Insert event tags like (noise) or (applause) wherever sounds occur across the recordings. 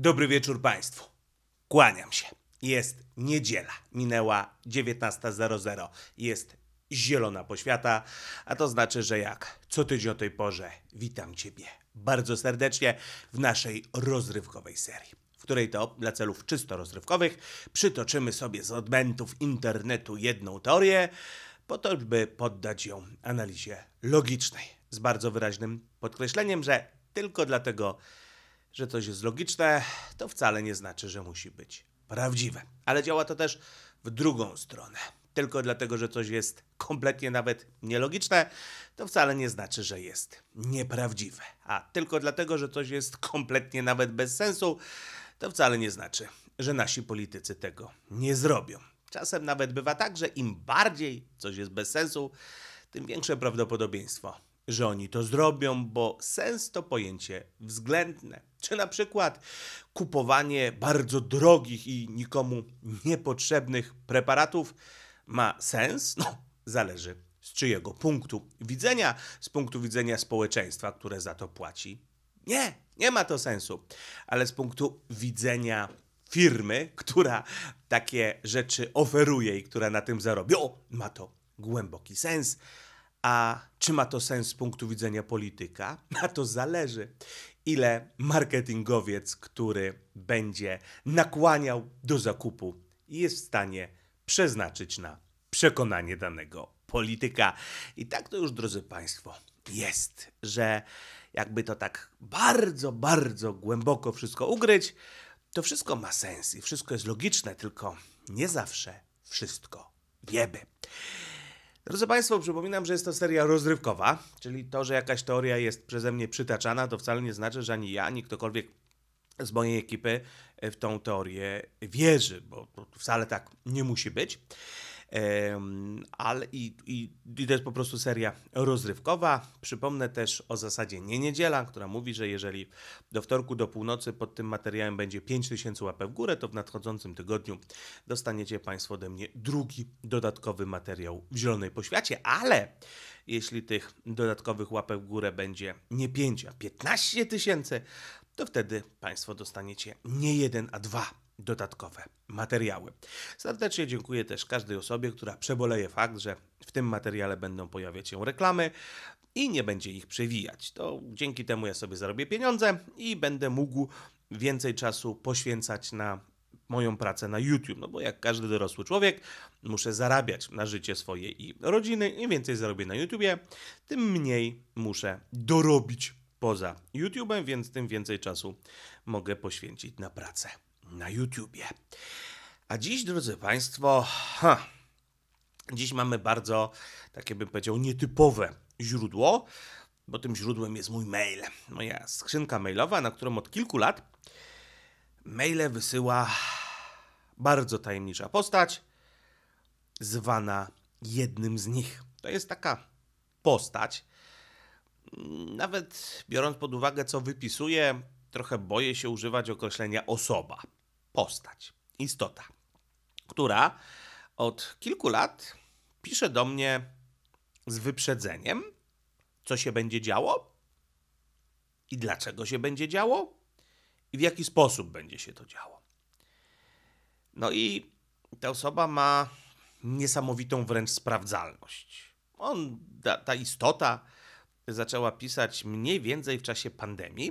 Dobry wieczór Państwu. Kłaniam się. Jest niedziela. Minęła 19.00. Jest zielona poświata, a to znaczy, że jak co tydzień o tej porze witam Ciebie bardzo serdecznie w naszej rozrywkowej serii, w której to dla celów czysto rozrywkowych przytoczymy sobie z odmentów internetu jedną teorię, po to, by poddać ją analizie logicznej, z bardzo wyraźnym podkreśleniem, że tylko dlatego, że coś jest logiczne, to wcale nie znaczy, że musi być prawdziwe. Ale działa to też w drugą stronę. Tylko dlatego, że coś jest kompletnie nawet nielogiczne, to wcale nie znaczy, że jest nieprawdziwe. A tylko dlatego, że coś jest kompletnie nawet bez sensu, to wcale nie znaczy, że nasi politycy tego nie zrobią. Czasem nawet bywa tak, że im bardziej coś jest bez sensu, tym większe prawdopodobieństwo, że oni to zrobią, bo sens to pojęcie względne. Czy na przykład kupowanie bardzo drogich i nikomu niepotrzebnych preparatów ma sens? No, zależy z czyjego punktu widzenia, z punktu widzenia społeczeństwa, które za to płaci. Nie, nie ma to sensu, ale z punktu widzenia firmy, która takie rzeczy oferuje i która na tym zarobi, o, ma to głęboki sens. A czy ma to sens z punktu widzenia polityka? (laughs) Na to zależy, ile marketingowiec, który będzie nakłaniał do zakupu, jest w stanie przeznaczyć na przekonanie danego polityka. I tak to już, drodzy Państwo, jest, że jakby to tak bardzo, bardzo głęboko wszystko ugryć, to wszystko ma sens i wszystko jest logiczne, tylko nie zawsze wszystko wiemy. Drodzy Państwo, przypominam, że jest to seria rozrywkowa, czyli to, że jakaś teoria jest przeze mnie przytaczana, to wcale nie znaczy, że ani ja, ani ktokolwiek z mojej ekipy w tą teorię wierzy, bo wcale tak nie musi być ale i, i, i, to jest po prostu seria rozrywkowa. Przypomnę też o zasadzie nie niedziela, która mówi, że jeżeli do wtorku do północy pod tym materiałem będzie 5000 łapek w górę, to w nadchodzącym tygodniu dostaniecie Państwo ode mnie drugi dodatkowy materiał w Zielonej Poświacie, ale jeśli tych dodatkowych łapek w górę będzie nie 5, a 15 tysięcy, to wtedy Państwo dostaniecie nie jeden, a dwa dodatkowe materiały. Serdecznie dziękuję też każdej osobie, która przeboleje fakt, że w tym materiale będą pojawiać się reklamy i nie będzie ich przewijać. To dzięki temu ja sobie zarobię pieniądze i będę mógł więcej czasu poświęcać na moją pracę na YouTube, no bo jak każdy dorosły człowiek muszę zarabiać na życie swoje i rodziny. Im więcej zarobię na YouTubie, tym mniej muszę dorobić poza YouTube'em, więc tym więcej czasu mogę poświęcić na pracę na YouTubie. A dziś, drodzy Państwo, ha, dziś mamy bardzo, takie bym powiedział, nietypowe źródło, bo tym źródłem jest mój mail. Moja skrzynka mailowa, na którą od kilku lat maile wysyła bardzo tajemnicza postać, zwana jednym z nich. To jest taka postać, mm, nawet biorąc pod uwagę, co wypisuje, trochę boję się używać określenia osoba postać, istota, która od kilku lat pisze do mnie z wyprzedzeniem, co się będzie działo i dlaczego się będzie działo i w jaki sposób będzie się to działo. No i ta osoba ma niesamowitą wręcz sprawdzalność. On, ta, ta istota zaczęła pisać mniej więcej w czasie pandemii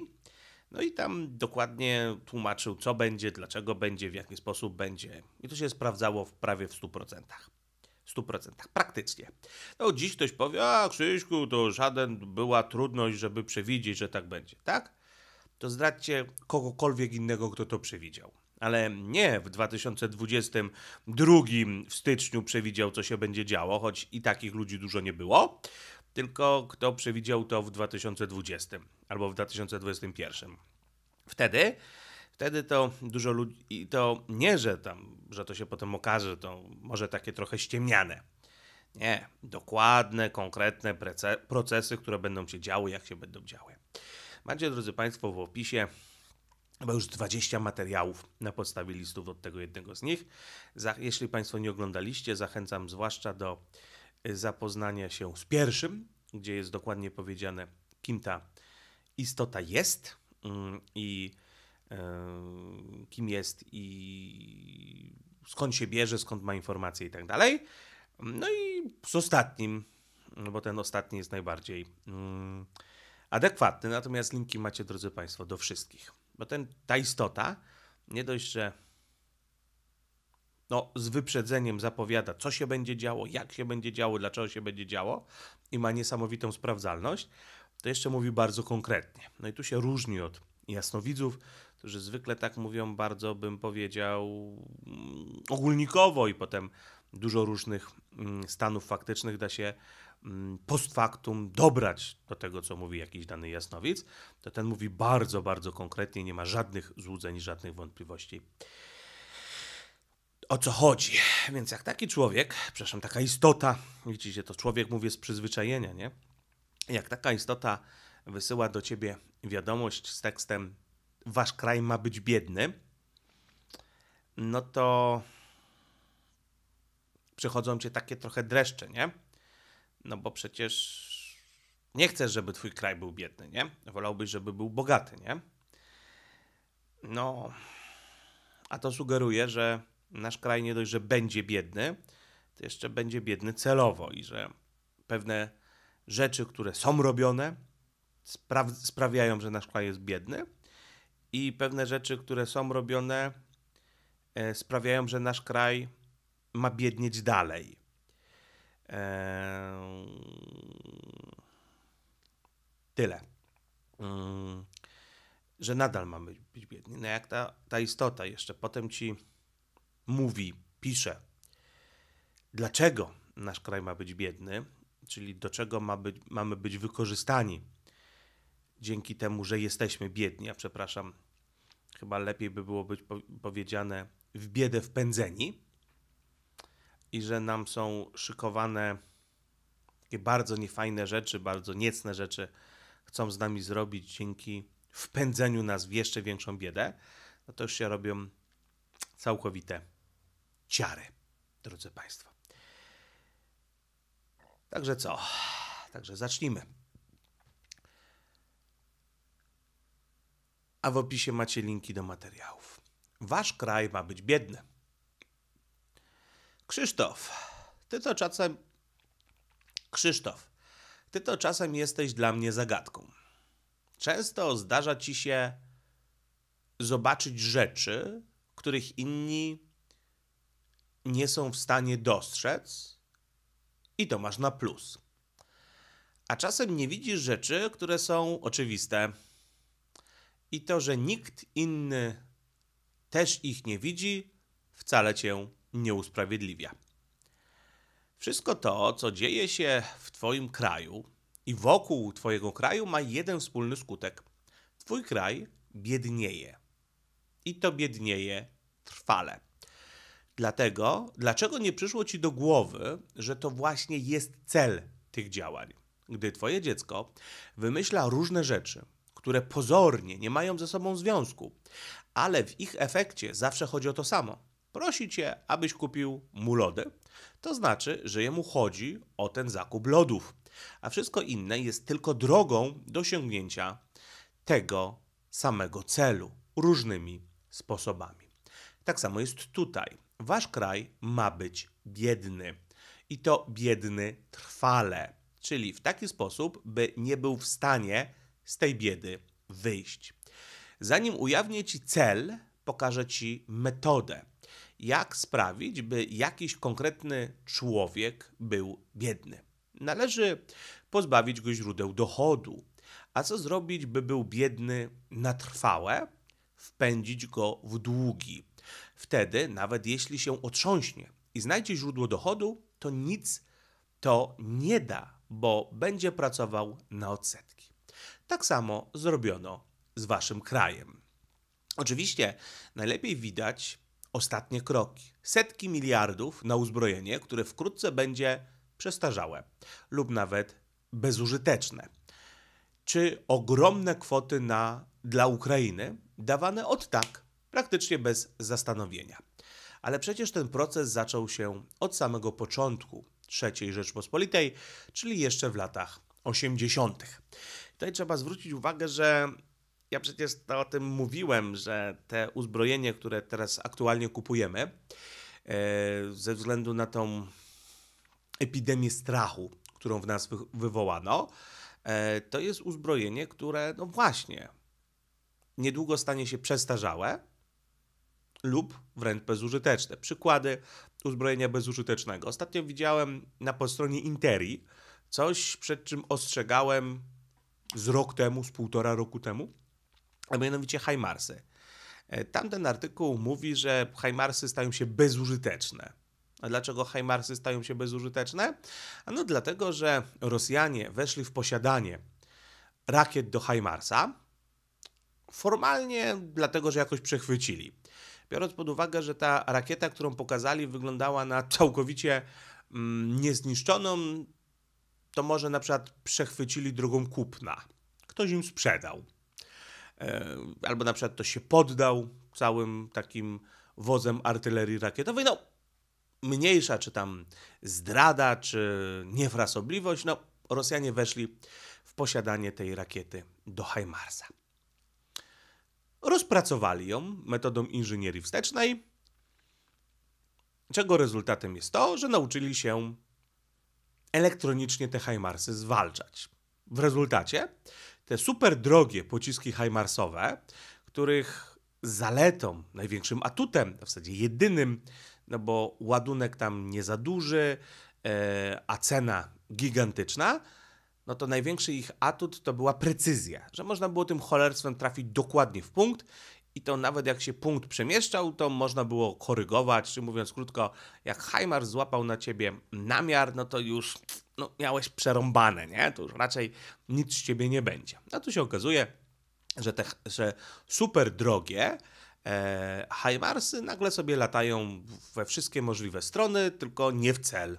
no i tam dokładnie tłumaczył, co będzie, dlaczego będzie, w jaki sposób będzie. I to się sprawdzało w prawie w 100%. 100%, praktycznie. No dziś ktoś powie, a Krzyśku, to żaden była trudność, żeby przewidzieć, że tak będzie, tak? To zdradźcie kogokolwiek innego, kto to przewidział. Ale nie w 2022 w styczniu przewidział, co się będzie działo, choć i takich ludzi dużo nie było tylko kto przewidział to w 2020 albo w 2021. Wtedy Wtedy to dużo ludzi, i to nie, że tam, że to się potem okaże, to może takie trochę ściemniane. Nie, dokładne, konkretne procesy, które będą się działy, jak się będą działy. Macie, drodzy Państwo, w opisie chyba już 20 materiałów na podstawie listów od tego jednego z nich. Jeśli Państwo nie oglądaliście, zachęcam zwłaszcza do Y, zapoznania się z pierwszym, gdzie jest dokładnie powiedziane, kim ta istota jest mm, i y, kim jest i skąd się bierze, skąd ma informacje i tak dalej. No i z ostatnim, bo ten ostatni jest najbardziej mm, adekwatny. Natomiast linki macie, drodzy Państwo, do wszystkich. Bo ten, ta istota, nie dość, że no, z wyprzedzeniem zapowiada, co się będzie działo, jak się będzie działo, dlaczego się będzie działo i ma niesamowitą sprawdzalność, to jeszcze mówi bardzo konkretnie. No i tu się różni od jasnowidzów, którzy zwykle tak mówią bardzo, bym powiedział, mm, ogólnikowo i potem dużo różnych mm, stanów faktycznych da się mm, post factum dobrać do tego, co mówi jakiś dany jasnowic, to ten mówi bardzo, bardzo konkretnie, nie ma żadnych złudzeń, żadnych wątpliwości o co chodzi. Więc jak taki człowiek, przepraszam, taka istota, widzicie, to człowiek mówię z przyzwyczajenia, nie? Jak taka istota wysyła do ciebie wiadomość z tekstem wasz kraj ma być biedny, no to przychodzą cię takie trochę dreszcze, nie? No bo przecież nie chcesz, żeby twój kraj był biedny, nie? Wolałbyś, żeby był bogaty, nie? No, a to sugeruje, że nasz kraj nie dość, że będzie biedny, to jeszcze będzie biedny celowo i że pewne rzeczy, które są robione, spra sprawiają, że nasz kraj jest biedny i pewne rzeczy, które są robione, e, sprawiają, że nasz kraj ma biednieć dalej. E... Tyle. Mm. Że nadal mamy być biedni. No jak ta, ta istota jeszcze potem ci mówi, pisze, dlaczego nasz kraj ma być biedny, czyli do czego ma być, mamy być wykorzystani dzięki temu, że jesteśmy biedni, a przepraszam, chyba lepiej by było być powiedziane w biedę wpędzeni i że nam są szykowane takie bardzo niefajne rzeczy, bardzo niecne rzeczy chcą z nami zrobić dzięki wpędzeniu nas w jeszcze większą biedę, no to już się robią całkowite ciary, drodzy Państwo. Także co? Także zacznijmy. A w opisie macie linki do materiałów. Wasz kraj ma być biedny. Krzysztof, ty to czasem. Krzysztof, ty to czasem jesteś dla mnie zagadką. Często zdarza ci się zobaczyć rzeczy, których inni nie są w stanie dostrzec i to masz na plus. A czasem nie widzisz rzeczy, które są oczywiste. I to, że nikt inny też ich nie widzi, wcale cię nie usprawiedliwia. Wszystko to, co dzieje się w Twoim kraju i wokół Twojego kraju, ma jeden wspólny skutek. Twój kraj biednieje. I to biednieje trwale. Dlatego, dlaczego nie przyszło ci do głowy, że to właśnie jest cel tych działań? Gdy twoje dziecko wymyśla różne rzeczy, które pozornie nie mają ze sobą związku, ale w ich efekcie zawsze chodzi o to samo. Prosi cię, abyś kupił mu lody, to znaczy, że jemu chodzi o ten zakup lodów, a wszystko inne jest tylko drogą do osiągnięcia tego samego celu różnymi sposobami. Tak samo jest tutaj wasz kraj ma być biedny. I to biedny trwale, czyli w taki sposób, by nie był w stanie z tej biedy wyjść. Zanim ujawnię ci cel, pokażę ci metodę. Jak sprawić, by jakiś konkretny człowiek był biedny? Należy pozbawić go źródeł dochodu. A co zrobić, by był biedny na trwałe? Wpędzić go w długi. Wtedy, nawet jeśli się otrząśnie i znajdzie źródło dochodu, to nic to nie da, bo będzie pracował na odsetki. Tak samo zrobiono z waszym krajem. Oczywiście najlepiej widać ostatnie kroki. Setki miliardów na uzbrojenie, które wkrótce będzie przestarzałe lub nawet bezużyteczne. Czy ogromne kwoty na, dla Ukrainy dawane od tak praktycznie bez zastanowienia. Ale przecież ten proces zaczął się od samego początku III Rzeczpospolitej, czyli jeszcze w latach 80. Tutaj trzeba zwrócić uwagę, że ja przecież o tym mówiłem, że te uzbrojenie, które teraz aktualnie kupujemy, e, ze względu na tą epidemię strachu, którą w nas wywołano, e, to jest uzbrojenie, które, no właśnie, niedługo stanie się przestarzałe, lub wręcz bezużyteczne. Przykłady uzbrojenia bezużytecznego. Ostatnio widziałem na postronie Interi coś, przed czym ostrzegałem z rok temu, z półtora roku temu, a mianowicie Hajmarsy. E, tamten artykuł mówi, że Hajmarsy stają się bezużyteczne. A dlaczego Hajmarsy stają się bezużyteczne? Ano dlatego, że Rosjanie weszli w posiadanie rakiet do Hajmarsa. formalnie dlatego, że jakoś przechwycili biorąc pod uwagę, że ta rakieta, którą pokazali, wyglądała na całkowicie mm, niezniszczoną, to może na przykład przechwycili drogą kupna. Ktoś im sprzedał. E, albo na przykład ktoś się poddał całym takim wozem artylerii rakietowej. No, mniejsza, czy tam zdrada, czy niefrasobliwość, no, Rosjanie weszli w posiadanie tej rakiety do Heimarsa. Rozpracowali ją metodą inżynierii wstecznej, czego rezultatem jest to, że nauczyli się elektronicznie te hajmarsy zwalczać. W rezultacie te super drogie pociski hajmarsowe, których zaletą, największym atutem, w zasadzie jedynym, no bo ładunek tam nie za duży, e, a cena gigantyczna, no to największy ich atut to była precyzja, że można było tym cholerstwem trafić dokładnie w punkt i to nawet jak się punkt przemieszczał, to można było korygować, czy mówiąc krótko, jak Heimar złapał na ciebie namiar, no to już no, miałeś przerąbane, nie? To już raczej nic z ciebie nie będzie. A tu się okazuje, że te że super drogie e, Heimarsy nagle sobie latają we wszystkie możliwe strony, tylko nie w cel.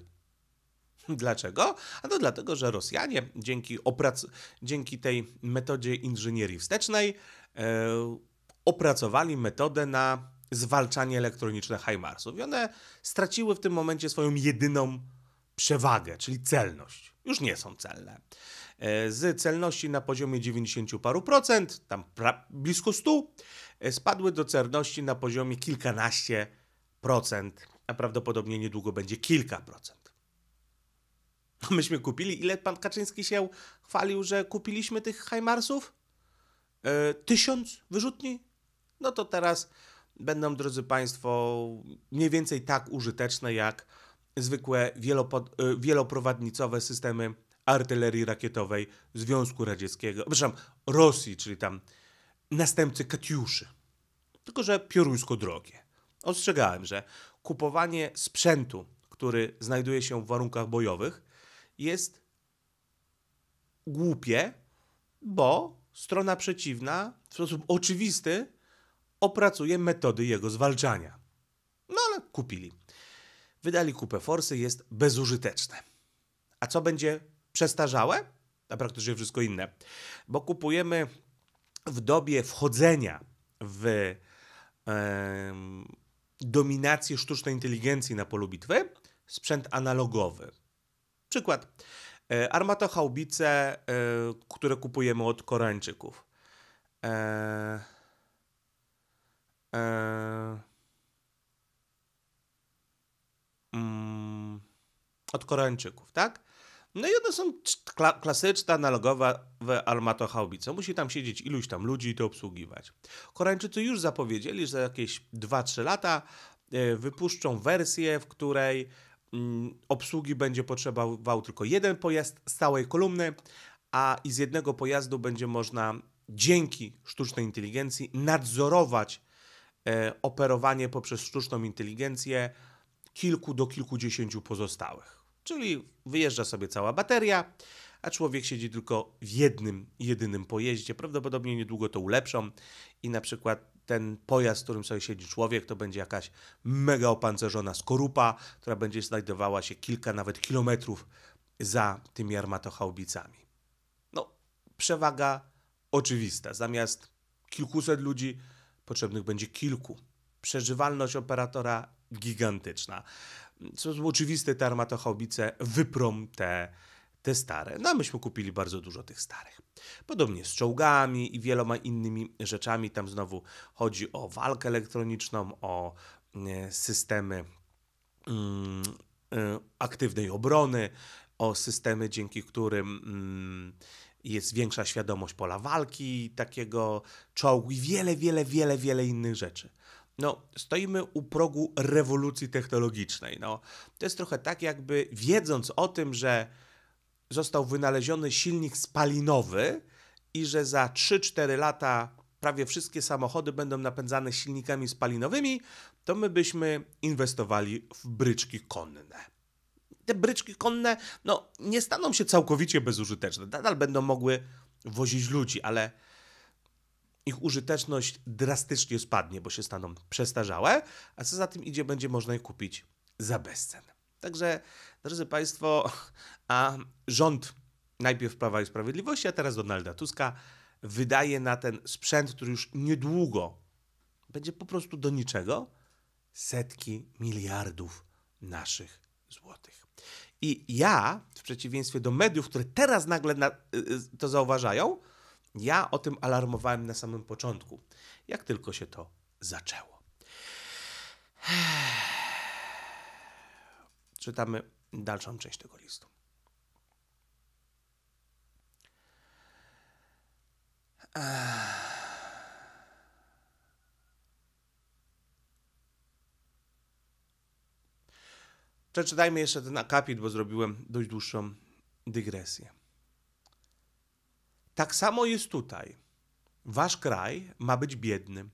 Dlaczego? A to dlatego, że Rosjanie dzięki, oprac- dzięki tej metodzie inżynierii wstecznej e, opracowali metodę na zwalczanie elektroniczne HIMARSów i one straciły w tym momencie swoją jedyną przewagę, czyli celność. Już nie są celne. E, z celności na poziomie 90 paru procent, tam pra- blisko 100, e, spadły do celności na poziomie kilkanaście procent, a prawdopodobnie niedługo będzie kilka procent. (laughs) Myśmy kupili, ile pan Kaczyński się chwalił, że kupiliśmy tych Heimarsów? E, tysiąc wyrzutni? No to teraz będą, drodzy Państwo, mniej więcej tak użyteczne jak zwykłe wielopod, e, wieloprowadnicowe systemy artylerii rakietowej Związku Radzieckiego, przepraszam, Rosji, czyli tam następcy Katiuszy. Tylko, że pioruńsko drogie. Ostrzegałem, że kupowanie sprzętu, który znajduje się w warunkach bojowych, jest głupie, bo strona przeciwna w sposób oczywisty opracuje metody jego zwalczania. No ale kupili. Wydali kupę forsy, jest bezużyteczne. A co będzie przestarzałe? A praktycznie wszystko inne. Bo kupujemy w dobie wchodzenia w e, dominację sztucznej inteligencji na polu bitwy sprzęt analogowy. Przykład. E, armatochaubice, e, które kupujemy od Koreańczyków. Eee, eee, mm, od Koreańczyków, tak? No i one są kla klasyczne, analogowe armatochaubice. Musi tam siedzieć iluś tam ludzi i to obsługiwać. Koreańczycy już zapowiedzieli, że za jakieś 2-3 lata e, wypuszczą wersję, w której Mm, obsługi będzie potrzebował tylko jeden pojazd z całej kolumny, a i z jednego pojazdu będzie można dzięki sztucznej inteligencji nadzorować e, operowanie poprzez sztuczną inteligencję kilku do kilkudziesięciu pozostałych. Czyli wyjeżdża sobie cała bateria, a człowiek siedzi tylko w jednym, jedynym pojeździe. Prawdopodobnie niedługo to ulepszą i na przykład ten pojazd, w którym sobie siedzi człowiek, to będzie jakaś mega opancerzona skorupa, która będzie znajdowała się kilka nawet kilometrów za tymi armatochaubicami. No, przewaga oczywista. Zamiast kilkuset ludzi potrzebnych będzie kilku. Przeżywalność operatora gigantyczna. Co oczywiste, te armatochaubice wyprą te te stare. No a myśmy kupili bardzo dużo tych starych. Podobnie z czołgami i wieloma innymi rzeczami. Tam znowu chodzi o walkę elektroniczną, o e, systemy mm, e, aktywnej obrony, o systemy, dzięki którym mm, jest większa świadomość pola walki, takiego czołgu i wiele, wiele, wiele, wiele innych rzeczy. No, stoimy u progu rewolucji technologicznej. No, to jest trochę tak, jakby wiedząc o tym, że został wynaleziony silnik spalinowy i że za 3-4 lata prawie wszystkie samochody będą napędzane silnikami spalinowymi, to my byśmy inwestowali w bryczki konne te bryczki konne no, nie staną się całkowicie bezużyteczne. Nadal będą mogły wozić ludzi, ale ich użyteczność drastycznie spadnie, bo się staną przestarzałe, a co za tym idzie, będzie można je kupić za bezcen. Także, drodzy Państwo, (laughs) a rząd najpierw Prawa i Sprawiedliwości, a teraz Donalda Tuska wydaje na ten sprzęt, który już niedługo będzie po prostu do niczego, setki miliardów naszych złotych. I ja, w przeciwieństwie do mediów, które teraz nagle na, y, y, to zauważają, ja o tym alarmowałem na samym początku, jak tylko się to zaczęło. Czytamy dalszą część tego listu. Przeczytajmy jeszcze ten akapit, bo zrobiłem dość dłuższą dygresję. Tak samo jest tutaj. Wasz kraj ma być biedny.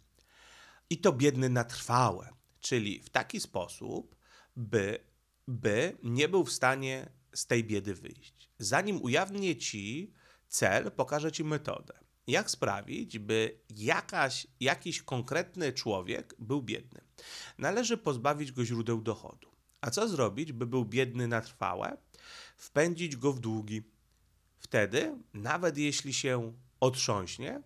I to biedny na trwałe, czyli w taki sposób, by by nie był w stanie z tej biedy wyjść. Zanim ujawnię ci cel, pokażę ci metodę. Jak sprawić, by jakaś, jakiś konkretny człowiek był biedny? Należy pozbawić go źródeł dochodu. A co zrobić, by był biedny na trwałe? Wpędzić go w długi. Wtedy, nawet jeśli się otrząśnie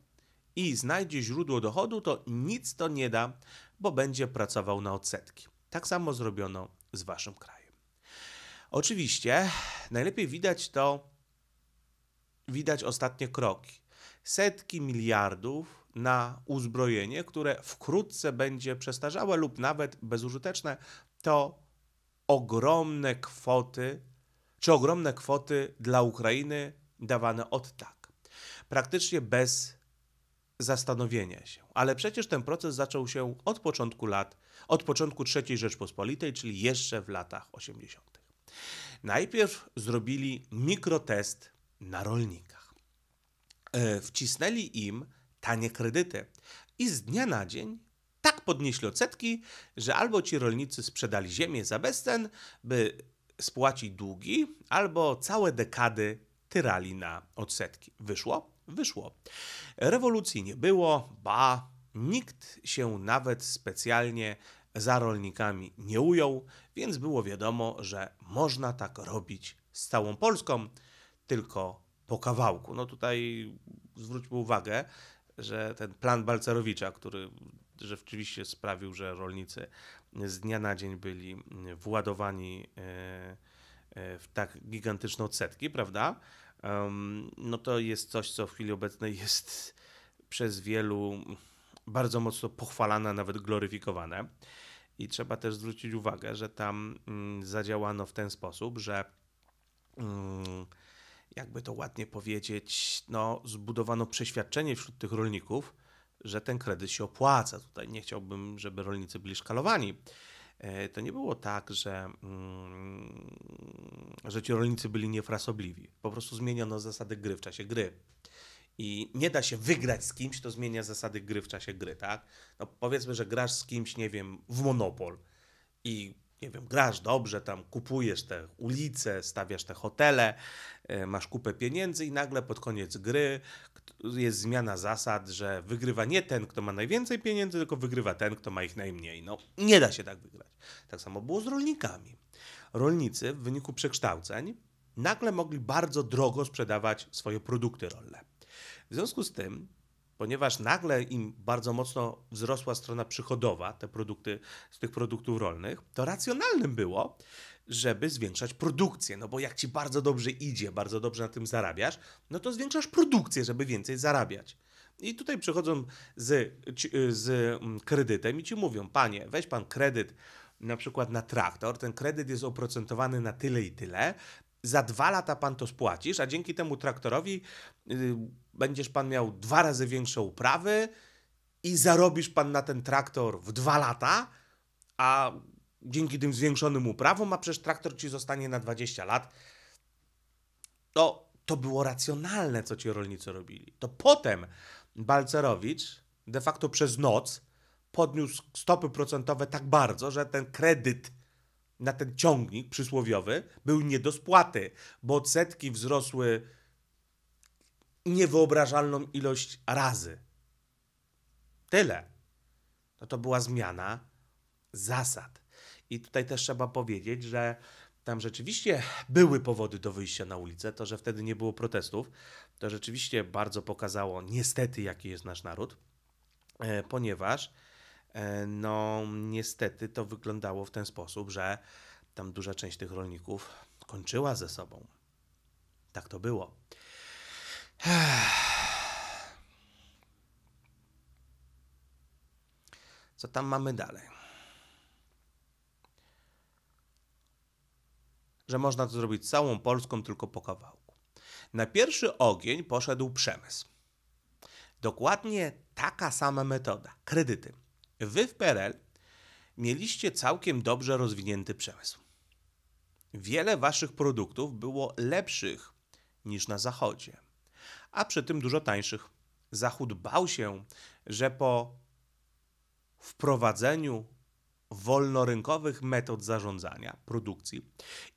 i znajdzie źródło dochodu, to nic to nie da, bo będzie pracował na odsetki. Tak samo zrobiono z waszym krajem. Oczywiście najlepiej widać to, widać ostatnie kroki. Setki miliardów na uzbrojenie, które wkrótce będzie przestarzałe lub nawet bezużyteczne, to ogromne kwoty, czy ogromne kwoty dla Ukrainy dawane od tak. Praktycznie bez zastanowienia się. Ale przecież ten proces zaczął się od początku lat, od początku III Rzeczpospolitej, czyli jeszcze w latach 80. Najpierw zrobili mikrotest na rolnikach. E, wcisnęli im tanie kredyty i z dnia na dzień tak podnieśli odsetki, że albo ci rolnicy sprzedali ziemię za bezcen, by spłacić długi, albo całe dekady tyrali na odsetki. Wyszło? Wyszło. Rewolucji nie było, ba, nikt się nawet specjalnie za rolnikami nie ujął, więc było wiadomo, że można tak robić z całą Polską, tylko po kawałku. No tutaj zwróćmy uwagę, że ten plan Balcerowicza, który rzeczywiście sprawił, że rolnicy z dnia na dzień byli władowani e, e, w tak gigantyczne odsetki, prawda? No to jest coś, co w chwili obecnej jest przez wielu bardzo mocno pochwalane, nawet gloryfikowane. I trzeba też zwrócić uwagę, że tam mm, zadziałano w ten sposób, że mm, jakby to ładnie powiedzieć, no, zbudowano przeświadczenie wśród tych rolników, że ten kredyt się opłaca. Tutaj nie chciałbym, żeby rolnicy byli szkalowani. E, to nie było tak, że, mm, że ci rolnicy byli niefrasobliwi. Po prostu zmieniono zasady gry w czasie gry i nie da się wygrać z kimś, to zmienia zasady gry w czasie gry, tak? No powiedzmy, że grasz z kimś, nie wiem, w Monopol i nie wiem, grasz dobrze, tam kupujesz te ulice, stawiasz te hotele, e, masz kupę pieniędzy i nagle pod koniec gry jest zmiana zasad, że wygrywa nie ten, kto ma najwięcej pieniędzy, tylko wygrywa ten, kto ma ich najmniej. No, nie da się tak wygrać. Tak samo było z rolnikami. Rolnicy w wyniku przekształceń nagle mogli bardzo drogo sprzedawać swoje produkty rolne w związku z tym, ponieważ nagle im bardzo mocno wzrosła strona przychodowa te produkty, z tych produktów rolnych, to racjonalnym było, żeby zwiększać produkcję. No bo jak ci bardzo dobrze idzie, bardzo dobrze na tym zarabiasz, no to zwiększasz produkcję, żeby więcej zarabiać. I tutaj przychodzą z, z mm, kredytem i ci mówią, panie, weź pan kredyt na przykład na traktor, ten kredyt jest oprocentowany na tyle i tyle, za dwa lata pan to spłacisz, a dzięki temu traktorowi y, będziesz pan miał dwa razy większe uprawy i zarobisz pan na ten traktor w dwa lata, a dzięki tym zwiększonym uprawom, a przecież traktor ci zostanie na 20 lat. To to było racjonalne, co ci rolnicy robili. To potem Balcerowicz de facto przez noc podniósł stopy procentowe tak bardzo, że ten kredyt na ten ciągnik przysłowiowy był nie do spłaty, bo odsetki wzrosły niewyobrażalną ilość razy. Tyle. No to była zmiana zasad. I tutaj też trzeba powiedzieć, że tam rzeczywiście były powody do wyjścia na ulicę, to że wtedy nie było protestów, to rzeczywiście bardzo pokazało niestety, jaki jest nasz naród, e, ponieważ E, no niestety to wyglądało w ten sposób, że tam duża część tych rolników kończyła ze sobą. Tak to było. Co tam mamy dalej? Że można to zrobić całą Polską tylko po kawałku. Na pierwszy ogień poszedł przemysł. Dokładnie taka sama metoda kredyty Wy w PRL mieliście całkiem dobrze rozwinięty przemysł. Wiele waszych produktów było lepszych niż na zachodzie, a przy tym dużo tańszych. Zachód bał się, że po wprowadzeniu wolnorynkowych metod zarządzania, produkcji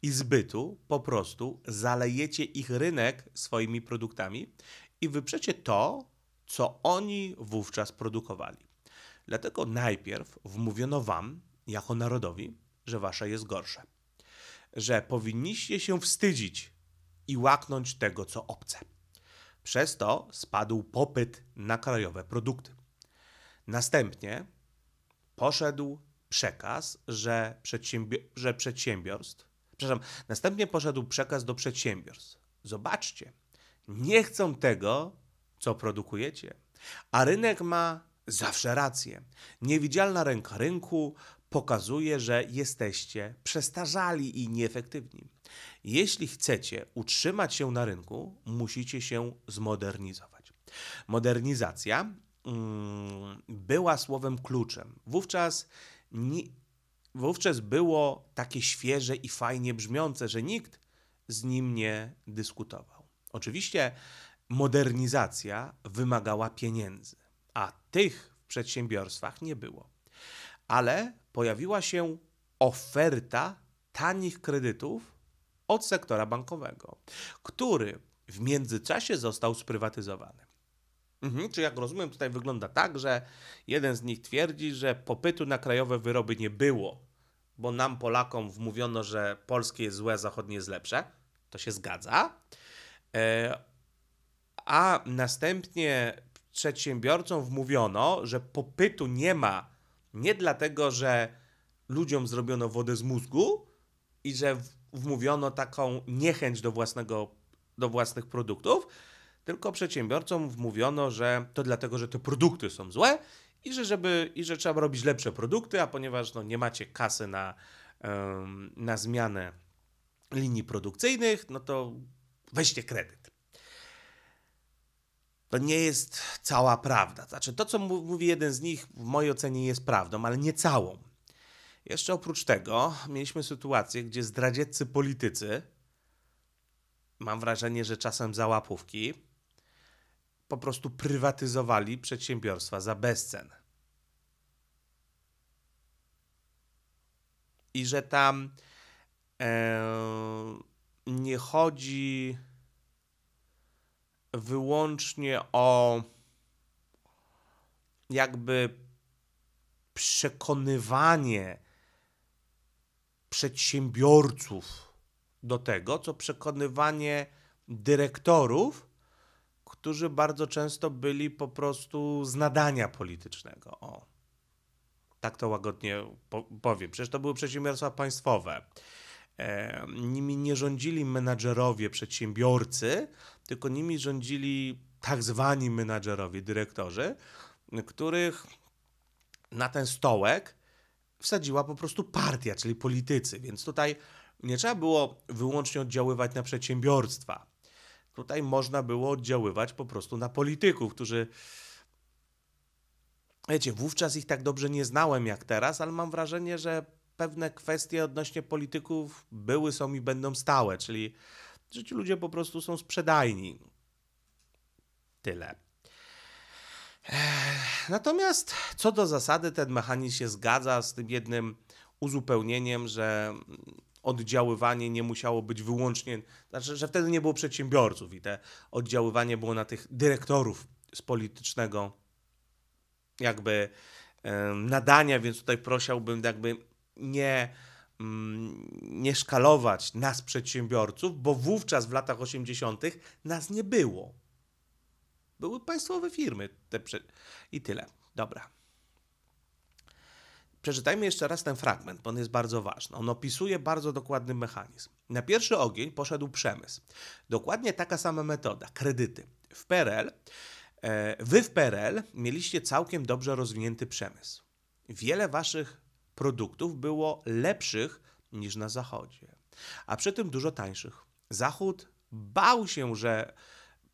i zbytu po prostu zalejecie ich rynek swoimi produktami i wyprzecie to, co oni wówczas produkowali. Dlatego najpierw wmówiono wam, jako narodowi, że wasza jest gorsza. Że powinniście się wstydzić i łaknąć tego, co obce. Przez to spadł popyt na krajowe produkty. Następnie poszedł przekaz, że, przedsiębi- że przedsiębiorstw, przepraszam, następnie poszedł przekaz do przedsiębiorstw. Zobaczcie, nie chcą tego, co produkujecie, a rynek ma zawsze rację. Niewidzialna ręka rynku pokazuje, że jesteście przestarzali i nieefektywni. Jeśli chcecie utrzymać się na rynku, musicie się zmodernizować. Modernizacja mm, była słowem kluczem. Wówczas wówczas było takie świeże i fajnie brzmiące, że nikt z nim nie dyskutował. Oczywiście modernizacja wymagała pieniędzy a tych w przedsiębiorstwach nie było. Ale pojawiła się oferta tanich kredytów od sektora bankowego, który w międzyczasie został sprywatyzowany. Mhm, czy jak rozumiem, tutaj wygląda tak, że jeden z nich twierdzi, że popytu na krajowe wyroby nie było, bo nam Polakom wmówiono, że polskie jest złe, zachodnie jest lepsze. To się zgadza. E, a następnie przedsiębiorcom wmówiono, że popytu nie ma nie dlatego, że ludziom zrobiono wodę z mózgu i że wmówiono taką niechęć do, własnego, do własnych produktów, tylko przedsiębiorcom wmówiono, że to dlatego, że te produkty są złe i że, żeby, i że trzeba robić lepsze produkty, a ponieważ no, nie macie kasy na, na zmianę linii produkcyjnych, no to weźcie kredyt to nie jest cała prawda. Znaczy, to co mówi jeden z nich, w mojej ocenie jest prawdą, ale nie całą. Jeszcze oprócz tego mieliśmy sytuację, gdzie zdradzieccy politycy, mam wrażenie, że czasem za łapówki, po prostu prywatyzowali przedsiębiorstwa za bezcen. I że tam e, nie chodzi wyłącznie o jakby przekonywanie przedsiębiorców do tego, co przekonywanie dyrektorów, którzy bardzo często byli po prostu z nadania politycznego. O. Tak to łagodnie powiem. Przecież to były przedsiębiorstwa państwowe. E, nimi nie rządzili menadżerowie, przedsiębiorcy, tylko nimi rządzili tak zwani menadżerowie, dyrektorzy, których na ten stołek wsadziła po prostu partia, czyli politycy. Więc tutaj nie trzeba było wyłącznie oddziaływać na przedsiębiorstwa. Tutaj można było oddziaływać po prostu na polityków, którzy. Wiecie, wówczas ich tak dobrze nie znałem jak teraz, ale mam wrażenie, że pewne kwestie odnośnie polityków były, są i będą stałe, czyli że ci ludzie po prostu są sprzedajni. Tyle. Natomiast co do zasady, ten mechanizm się zgadza z tym jednym uzupełnieniem, że oddziaływanie nie musiało być wyłącznie, znaczy, że wtedy nie było przedsiębiorców i te oddziaływanie było na tych dyrektorów z politycznego jakby nadania, więc tutaj prosiłbym jakby nie Mm, nie szkalować nas przedsiębiorców, bo wówczas w latach 80. nas nie było. Były państwowe firmy i tyle. Dobra. Przeczytajmy jeszcze raz ten fragment, bo on jest bardzo ważny. On opisuje bardzo dokładny mechanizm. Na pierwszy ogień poszedł przemysł. Dokładnie taka sama metoda kredyty. W PRL, e, wy w PRL mieliście całkiem dobrze rozwinięty przemysł. Wiele waszych produktów było lepszych niż na Zachodzie, a przy tym dużo tańszych. Zachód bał się, że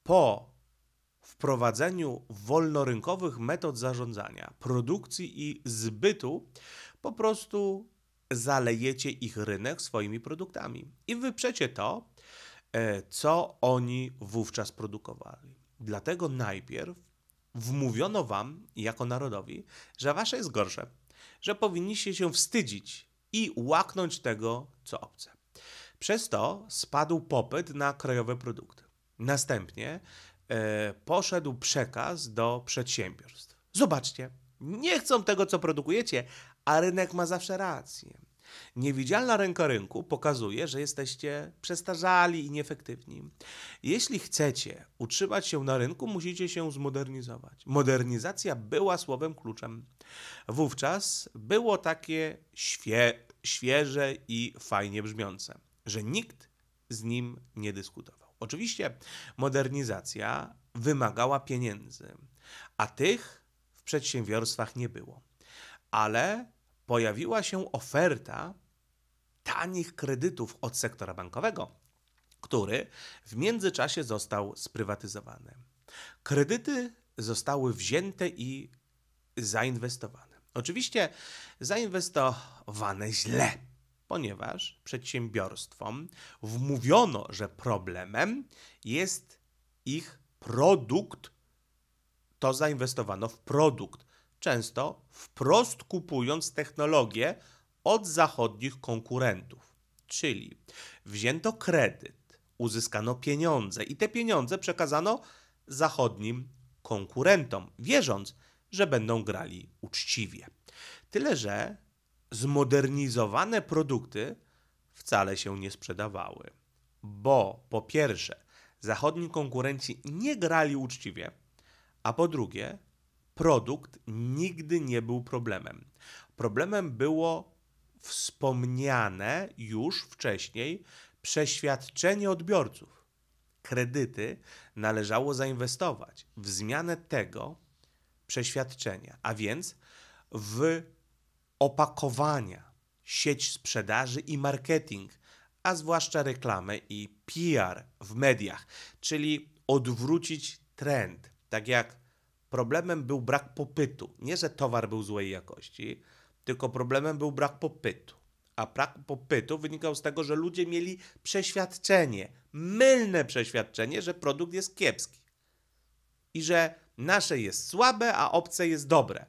po wprowadzeniu wolnorynkowych metod zarządzania, produkcji i zbytu, po prostu zalejecie ich rynek swoimi produktami i wyprzecie to, e, co oni wówczas produkowali. Dlatego najpierw wmówiono wam, jako narodowi, że wasze jest gorsze że powinniście się wstydzić i łaknąć tego, co obce. Przez to spadł popyt na krajowe produkty. Następnie e, poszedł przekaz do przedsiębiorstw. Zobaczcie, nie chcą tego, co produkujecie, a rynek ma zawsze rację. Niewidzialna ręka rynku pokazuje, że jesteście przestarzali i nieefektywni. Jeśli chcecie utrzymać się na rynku, musicie się zmodernizować. Modernizacja była słowem kluczem. Wówczas było takie świe świeże i fajnie brzmiące, że nikt z nim nie dyskutował. Oczywiście modernizacja wymagała pieniędzy, a tych w przedsiębiorstwach nie było. Ale pojawiła się oferta tanich kredytów od sektora bankowego, który w międzyczasie został sprywatyzowany. Kredyty zostały wzięte i zainwestowane. Oczywiście zainwestowane źle, ponieważ przedsiębiorstwom wmówiono, że problemem jest ich produkt, to zainwestowano w produkt, często wprost kupując technologię od zachodnich konkurentów. Czyli wzięto kredyt, uzyskano pieniądze i te pieniądze przekazano zachodnim konkurentom, wierząc, że będą grali uczciwie. Tyle, że zmodernizowane produkty wcale się nie sprzedawały, bo po pierwsze, zachodni konkurenci nie grali uczciwie, a po drugie, produkt nigdy nie był problemem. Problemem było wspomniane już wcześniej przeświadczenie odbiorców. Kredyty należało zainwestować w zmianę tego, przeświadczenia, a więc w opakowania, sieć sprzedaży i marketing, a zwłaszcza reklamę i PR w mediach, czyli odwrócić trend. Tak jak problemem był brak popytu, nie że towar był złej jakości, tylko problemem był brak popytu. A brak popytu wynikał z tego, że ludzie mieli przeświadczenie, mylne przeświadczenie, że produkt jest kiepski i że Nasze jest słabe, a obce jest dobre.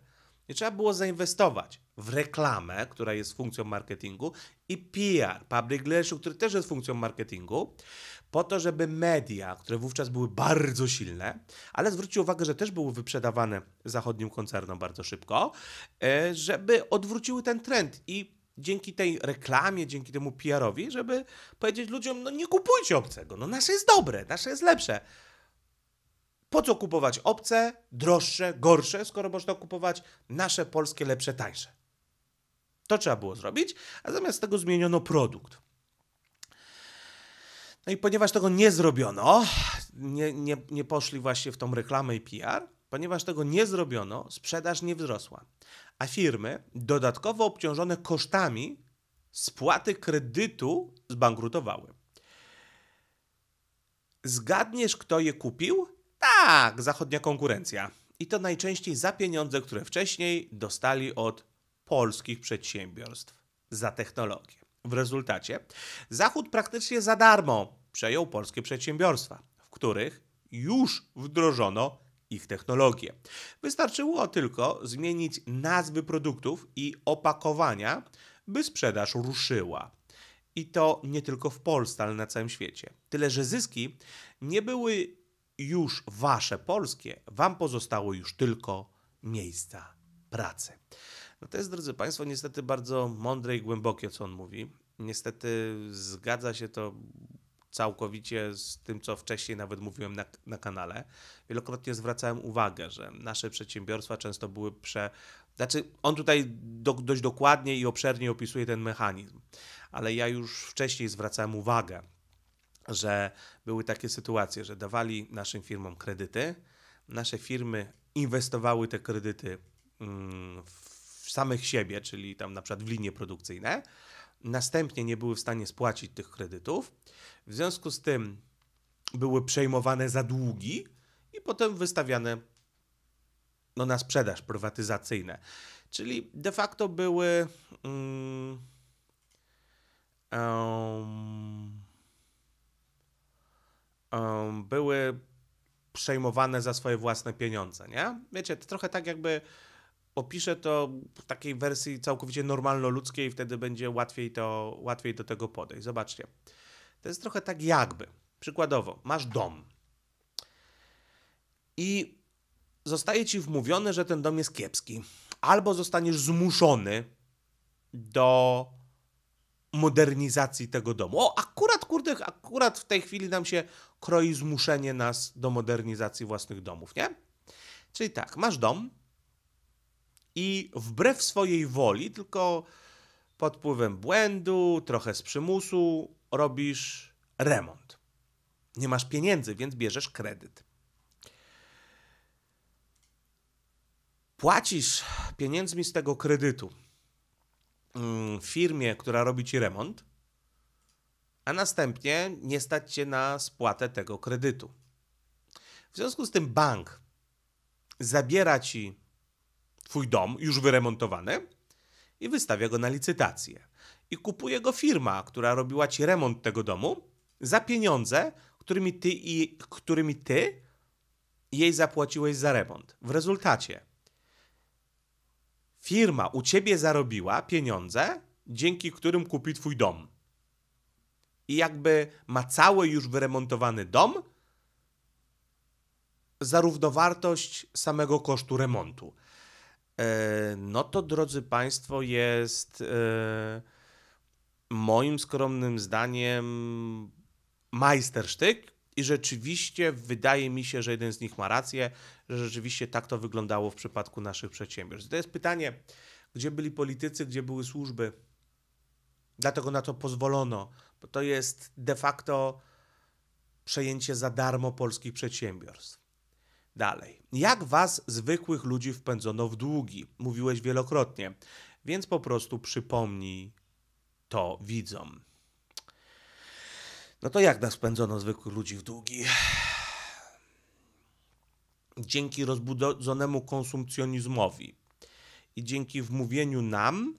I trzeba było zainwestować w reklamę, która jest funkcją marketingu, i PR, public relations, który też jest funkcją marketingu, po to, żeby media, które wówczas były bardzo silne, ale zwróćcie uwagę, że też były wyprzedawane zachodnim koncernom bardzo szybko, e, żeby odwróciły ten trend i dzięki tej reklamie, dzięki temu PR-owi, żeby powiedzieć ludziom, no nie kupujcie obcego, no nasze jest dobre, nasze jest lepsze. Po co kupować obce, droższe, gorsze, skoro można kupować nasze polskie lepsze, tańsze? To trzeba było zrobić, a zamiast tego zmieniono produkt. No i ponieważ tego nie zrobiono, nie, nie, nie poszli właśnie w tą reklamę i PR, ponieważ tego nie zrobiono, sprzedaż nie wzrosła. A firmy dodatkowo obciążone kosztami spłaty kredytu zbankrutowały. Zgadniesz, kto je kupił? Tak, zachodnia konkurencja. I to najczęściej za pieniądze, które wcześniej dostali od polskich przedsiębiorstw za technologię. W rezultacie Zachód praktycznie za darmo przejął polskie przedsiębiorstwa, w których już wdrożono ich technologie. Wystarczyło tylko zmienić nazwy produktów i opakowania, by sprzedaż ruszyła. I to nie tylko w Polsce, ale na całym świecie. Tyle, że zyski nie były już wasze polskie, wam pozostało już tylko miejsca pracy. No to jest, drodzy Państwo, niestety bardzo mądre i głębokie, co on mówi. Niestety zgadza się to całkowicie z tym, co wcześniej nawet mówiłem na, na kanale. Wielokrotnie zwracałem uwagę, że nasze przedsiębiorstwa często były prze. Znaczy, on tutaj do, dość dokładnie i obszernie opisuje ten mechanizm, ale ja już wcześniej zwracałem uwagę, że były takie sytuacje, że dawali naszym firmom kredyty, nasze firmy inwestowały te kredyty mm, w samych siebie, czyli tam na przykład w linie produkcyjne, następnie nie były w stanie spłacić tych kredytów, w związku z tym były przejmowane za długi i potem wystawiane no, na sprzedaż prywatyzacyjne. Czyli de facto były. Um, um, były przejmowane za swoje własne pieniądze, nie? Wiecie, to trochę tak jakby opiszę to w takiej wersji całkowicie normalno-ludzkiej, wtedy będzie łatwiej, to, łatwiej do tego podejść. Zobaczcie, to jest trochę tak jakby, przykładowo, masz dom i zostaje ci wmówione, że ten dom jest kiepski, albo zostaniesz zmuszony do modernizacji tego domu. O, akurat, kurde, akurat w tej chwili nam się kroi zmuszenie nas do modernizacji własnych domów, nie? Czyli tak, masz dom i wbrew swojej woli, tylko pod wpływem błędu, trochę z przymusu, robisz remont. Nie masz pieniędzy, więc bierzesz kredyt. Płacisz pieniędzmi z tego kredytu Mm, firmie, która robi ci remont, a następnie nie stać cię na spłatę tego kredytu. W związku z tym bank zabiera ci twój dom już wyremontowany i wystawia go na licytację. I kupuje go firma, która robiła ci remont tego domu za pieniądze, którymi ty i którymi ty jej zapłaciłeś za remont. W rezultacie firma u ciebie zarobiła pieniądze, dzięki którym kupi twój dom. I jakby ma cały już wyremontowany dom zarówno wartość samego kosztu remontu. E, no to drodzy Państwo, jest e, moim skromnym zdaniem majstersztyk, i rzeczywiście wydaje mi się, że jeden z nich ma rację, że rzeczywiście tak to wyglądało w przypadku naszych przedsiębiorstw. To jest pytanie, gdzie byli politycy, gdzie były służby. Dlatego na to pozwolono, bo to jest de facto przejęcie za darmo polskich przedsiębiorstw. Dalej. Jak was, zwykłych ludzi, wpędzono w długi? Mówiłeś wielokrotnie, więc po prostu przypomnij to widzom. No to jak nas spędzono zwykłych ludzi w długi? Dzięki rozbudzonemu konsumpcjonizmowi i dzięki wmówieniu nam,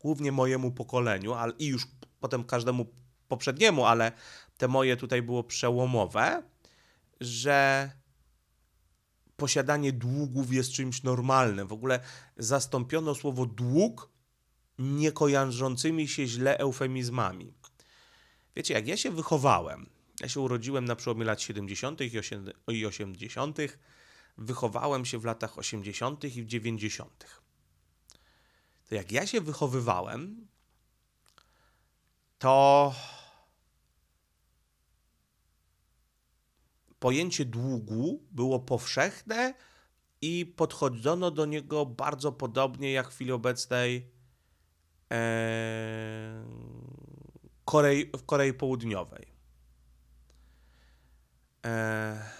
głównie mojemu pokoleniu, ale i już potem każdemu poprzedniemu, ale te moje tutaj było przełomowe, że posiadanie długów jest czymś normalnym. W ogóle zastąpiono słowo dług niekojarzącymi się źle eufemizmami. Wiecie, jak ja się wychowałem, ja się urodziłem na przełomie lat 70. i 80., wychowałem się w latach 80. i 90. To jak ja się wychowywałem, to pojęcie długu było powszechne i podchodzono do niego bardzo podobnie jak w chwili obecnej. Ee Korei, w Korei Południowej. E,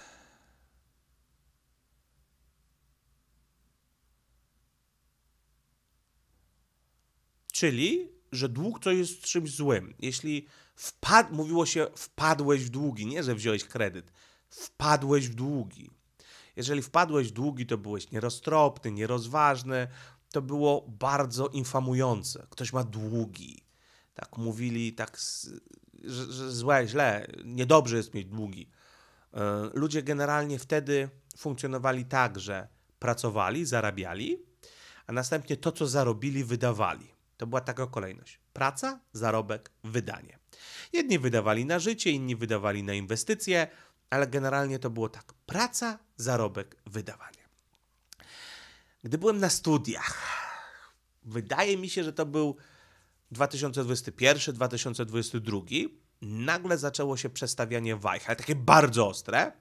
czyli, że dług to jest czymś złym. Jeśli wpad... mówiło się wpadłeś w długi, nie że wziąłeś kredyt, wpadłeś w długi. Jeżeli wpadłeś w długi, to byłeś nieroztropny, nierozważny, to było bardzo infamujące. Ktoś ma długi tak mówili, tak, że, że złe, źle, niedobrze jest mieć długi. E, ludzie generalnie wtedy funkcjonowali tak, że pracowali, zarabiali, a następnie to, co zarobili, wydawali. To była taka kolejność. Praca, zarobek, wydanie. Jedni wydawali na życie, inni wydawali na inwestycje, ale generalnie to było tak: praca, zarobek, wydawanie. Gdy byłem na studiach, wydaje mi się, że to był 2021-2022 nagle zaczęło się przestawianie wajch, ale takie bardzo ostre.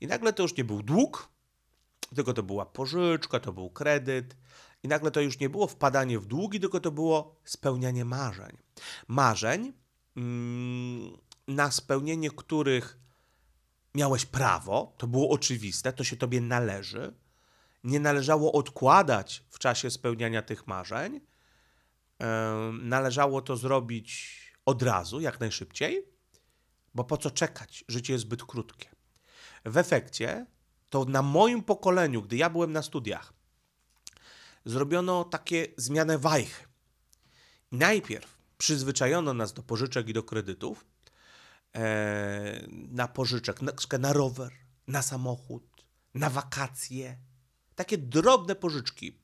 I nagle to już nie był dług, tylko to była pożyczka, to był kredyt. I nagle to już nie było wpadanie w długi, tylko to było spełnianie marzeń. Marzeń, mm, na spełnienie których miałeś prawo, to było oczywiste, to się tobie należy. Nie należało odkładać w czasie spełniania tych marzeń należało to zrobić od razu, jak najszybciej, bo po co czekać? Życie jest zbyt krótkie. W efekcie, to na moim pokoleniu, gdy ja byłem na studiach, zrobiono takie zmianę wajchy. Najpierw przyzwyczajono nas do pożyczek i do kredytów, e, na pożyczek, na, na rower, na samochód, na wakacje. Takie drobne pożyczki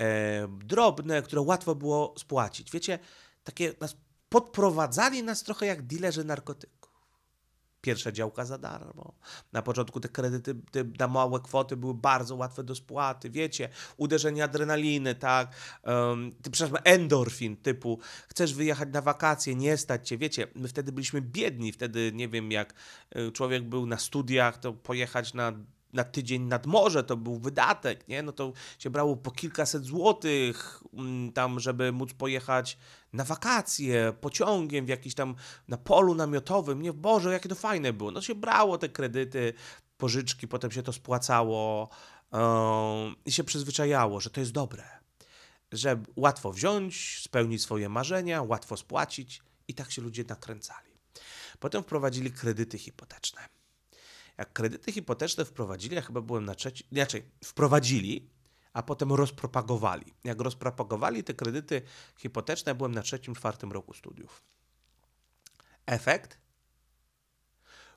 e, drobne, które łatwo było spłacić. Wiecie, takie nas, podprowadzali nas trochę jak dilerzy narkotyków. Pierwsze działka za darmo. Na początku te kredyty te, na małe kwoty były bardzo łatwe do spłaty. Wiecie, uderzenie adrenaliny, tak, um, ty, przepraszam, endorfin typu chcesz wyjechać na wakacje, nie stać się. Wiecie, my wtedy byliśmy biedni. Wtedy, nie wiem, jak e, człowiek był na studiach, to pojechać na na tydzień nad morze, to był wydatek, nie? No to się brało po kilkaset złotych mm, tam, żeby móc pojechać na wakacje, pociągiem w jakiś tam, na polu namiotowym, nie? Boże, jakie to fajne było. No się brało te kredyty, pożyczki, potem się to spłacało i się przyzwyczajało, że to jest dobre, że łatwo wziąć, spełnić swoje marzenia, łatwo spłacić i tak się ludzie nakręcali. Potem wprowadzili kredyty hipoteczne jak kredyty hipoteczne wprowadzili, ja chyba byłem na trzeci, inaczej, wprowadzili, a potem rozpropagowali. Jak rozpropagowali te kredyty hipoteczne, ja byłem na trzecim, czwartym roku studiów. Efekt?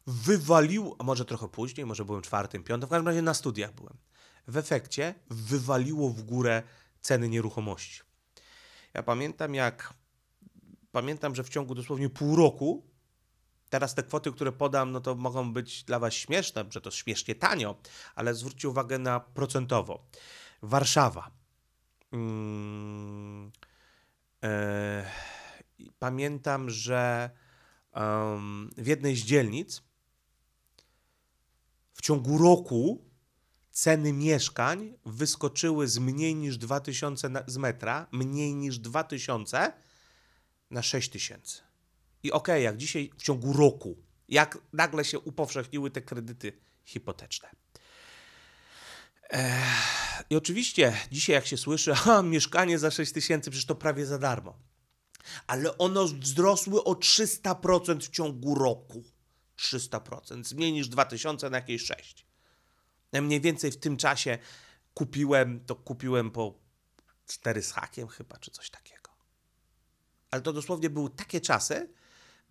Wywalił, a może trochę później, może byłem czwartym, piątym, w każdym razie na studiach byłem. W efekcie wywaliło w górę ceny nieruchomości. Ja pamiętam, jak pamiętam, że w ciągu dosłownie pół roku Teraz te kwoty, które podam, no to mogą być dla Was śmieszne, że to śmiesznie tanio, ale zwróćcie uwagę na procentowo. Warszawa. Mm, e, pamiętam, że w jednej z dzielnic w ciągu roku ceny mieszkań wyskoczyły z mniej niż 2000 z metra, mniej niż 2000 na 6000. I okej, okay, jak dzisiaj w ciągu roku, jak nagle się upowszechniły te kredyty hipoteczne. Eee, I oczywiście dzisiaj jak się słyszy, (laughs) a mieszkanie za 6 tysięcy, przecież to prawie za darmo. Ale ono wzrosły o 300% w ciągu roku. 300%. Zmienisz 2000 na jakieś 6. Ja mniej więcej w tym czasie kupiłem, to kupiłem po 4 z hakiem chyba, czy coś takiego. Ale to dosłownie były takie czasy,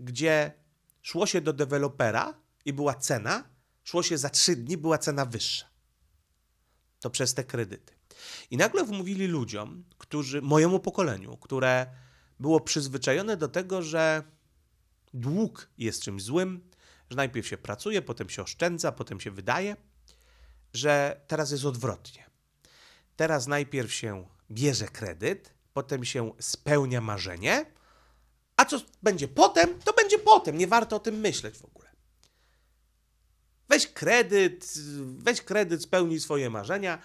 gdzie szło się do dewelopera i była cena, szło się za trzy dni, była cena wyższa. To przez te kredyty. I nagle wmówili ludziom, którzy, mojemu pokoleniu, które było przyzwyczajone do tego, że dług jest czymś złym, że najpierw się pracuje, potem się oszczędza, potem się wydaje, że teraz jest odwrotnie. Teraz najpierw się bierze kredyt, potem się spełnia marzenie, a co będzie potem, to będzie potem. Nie warto o tym myśleć w ogóle. Weź kredyt, weź kredyt, spełnij swoje marzenia.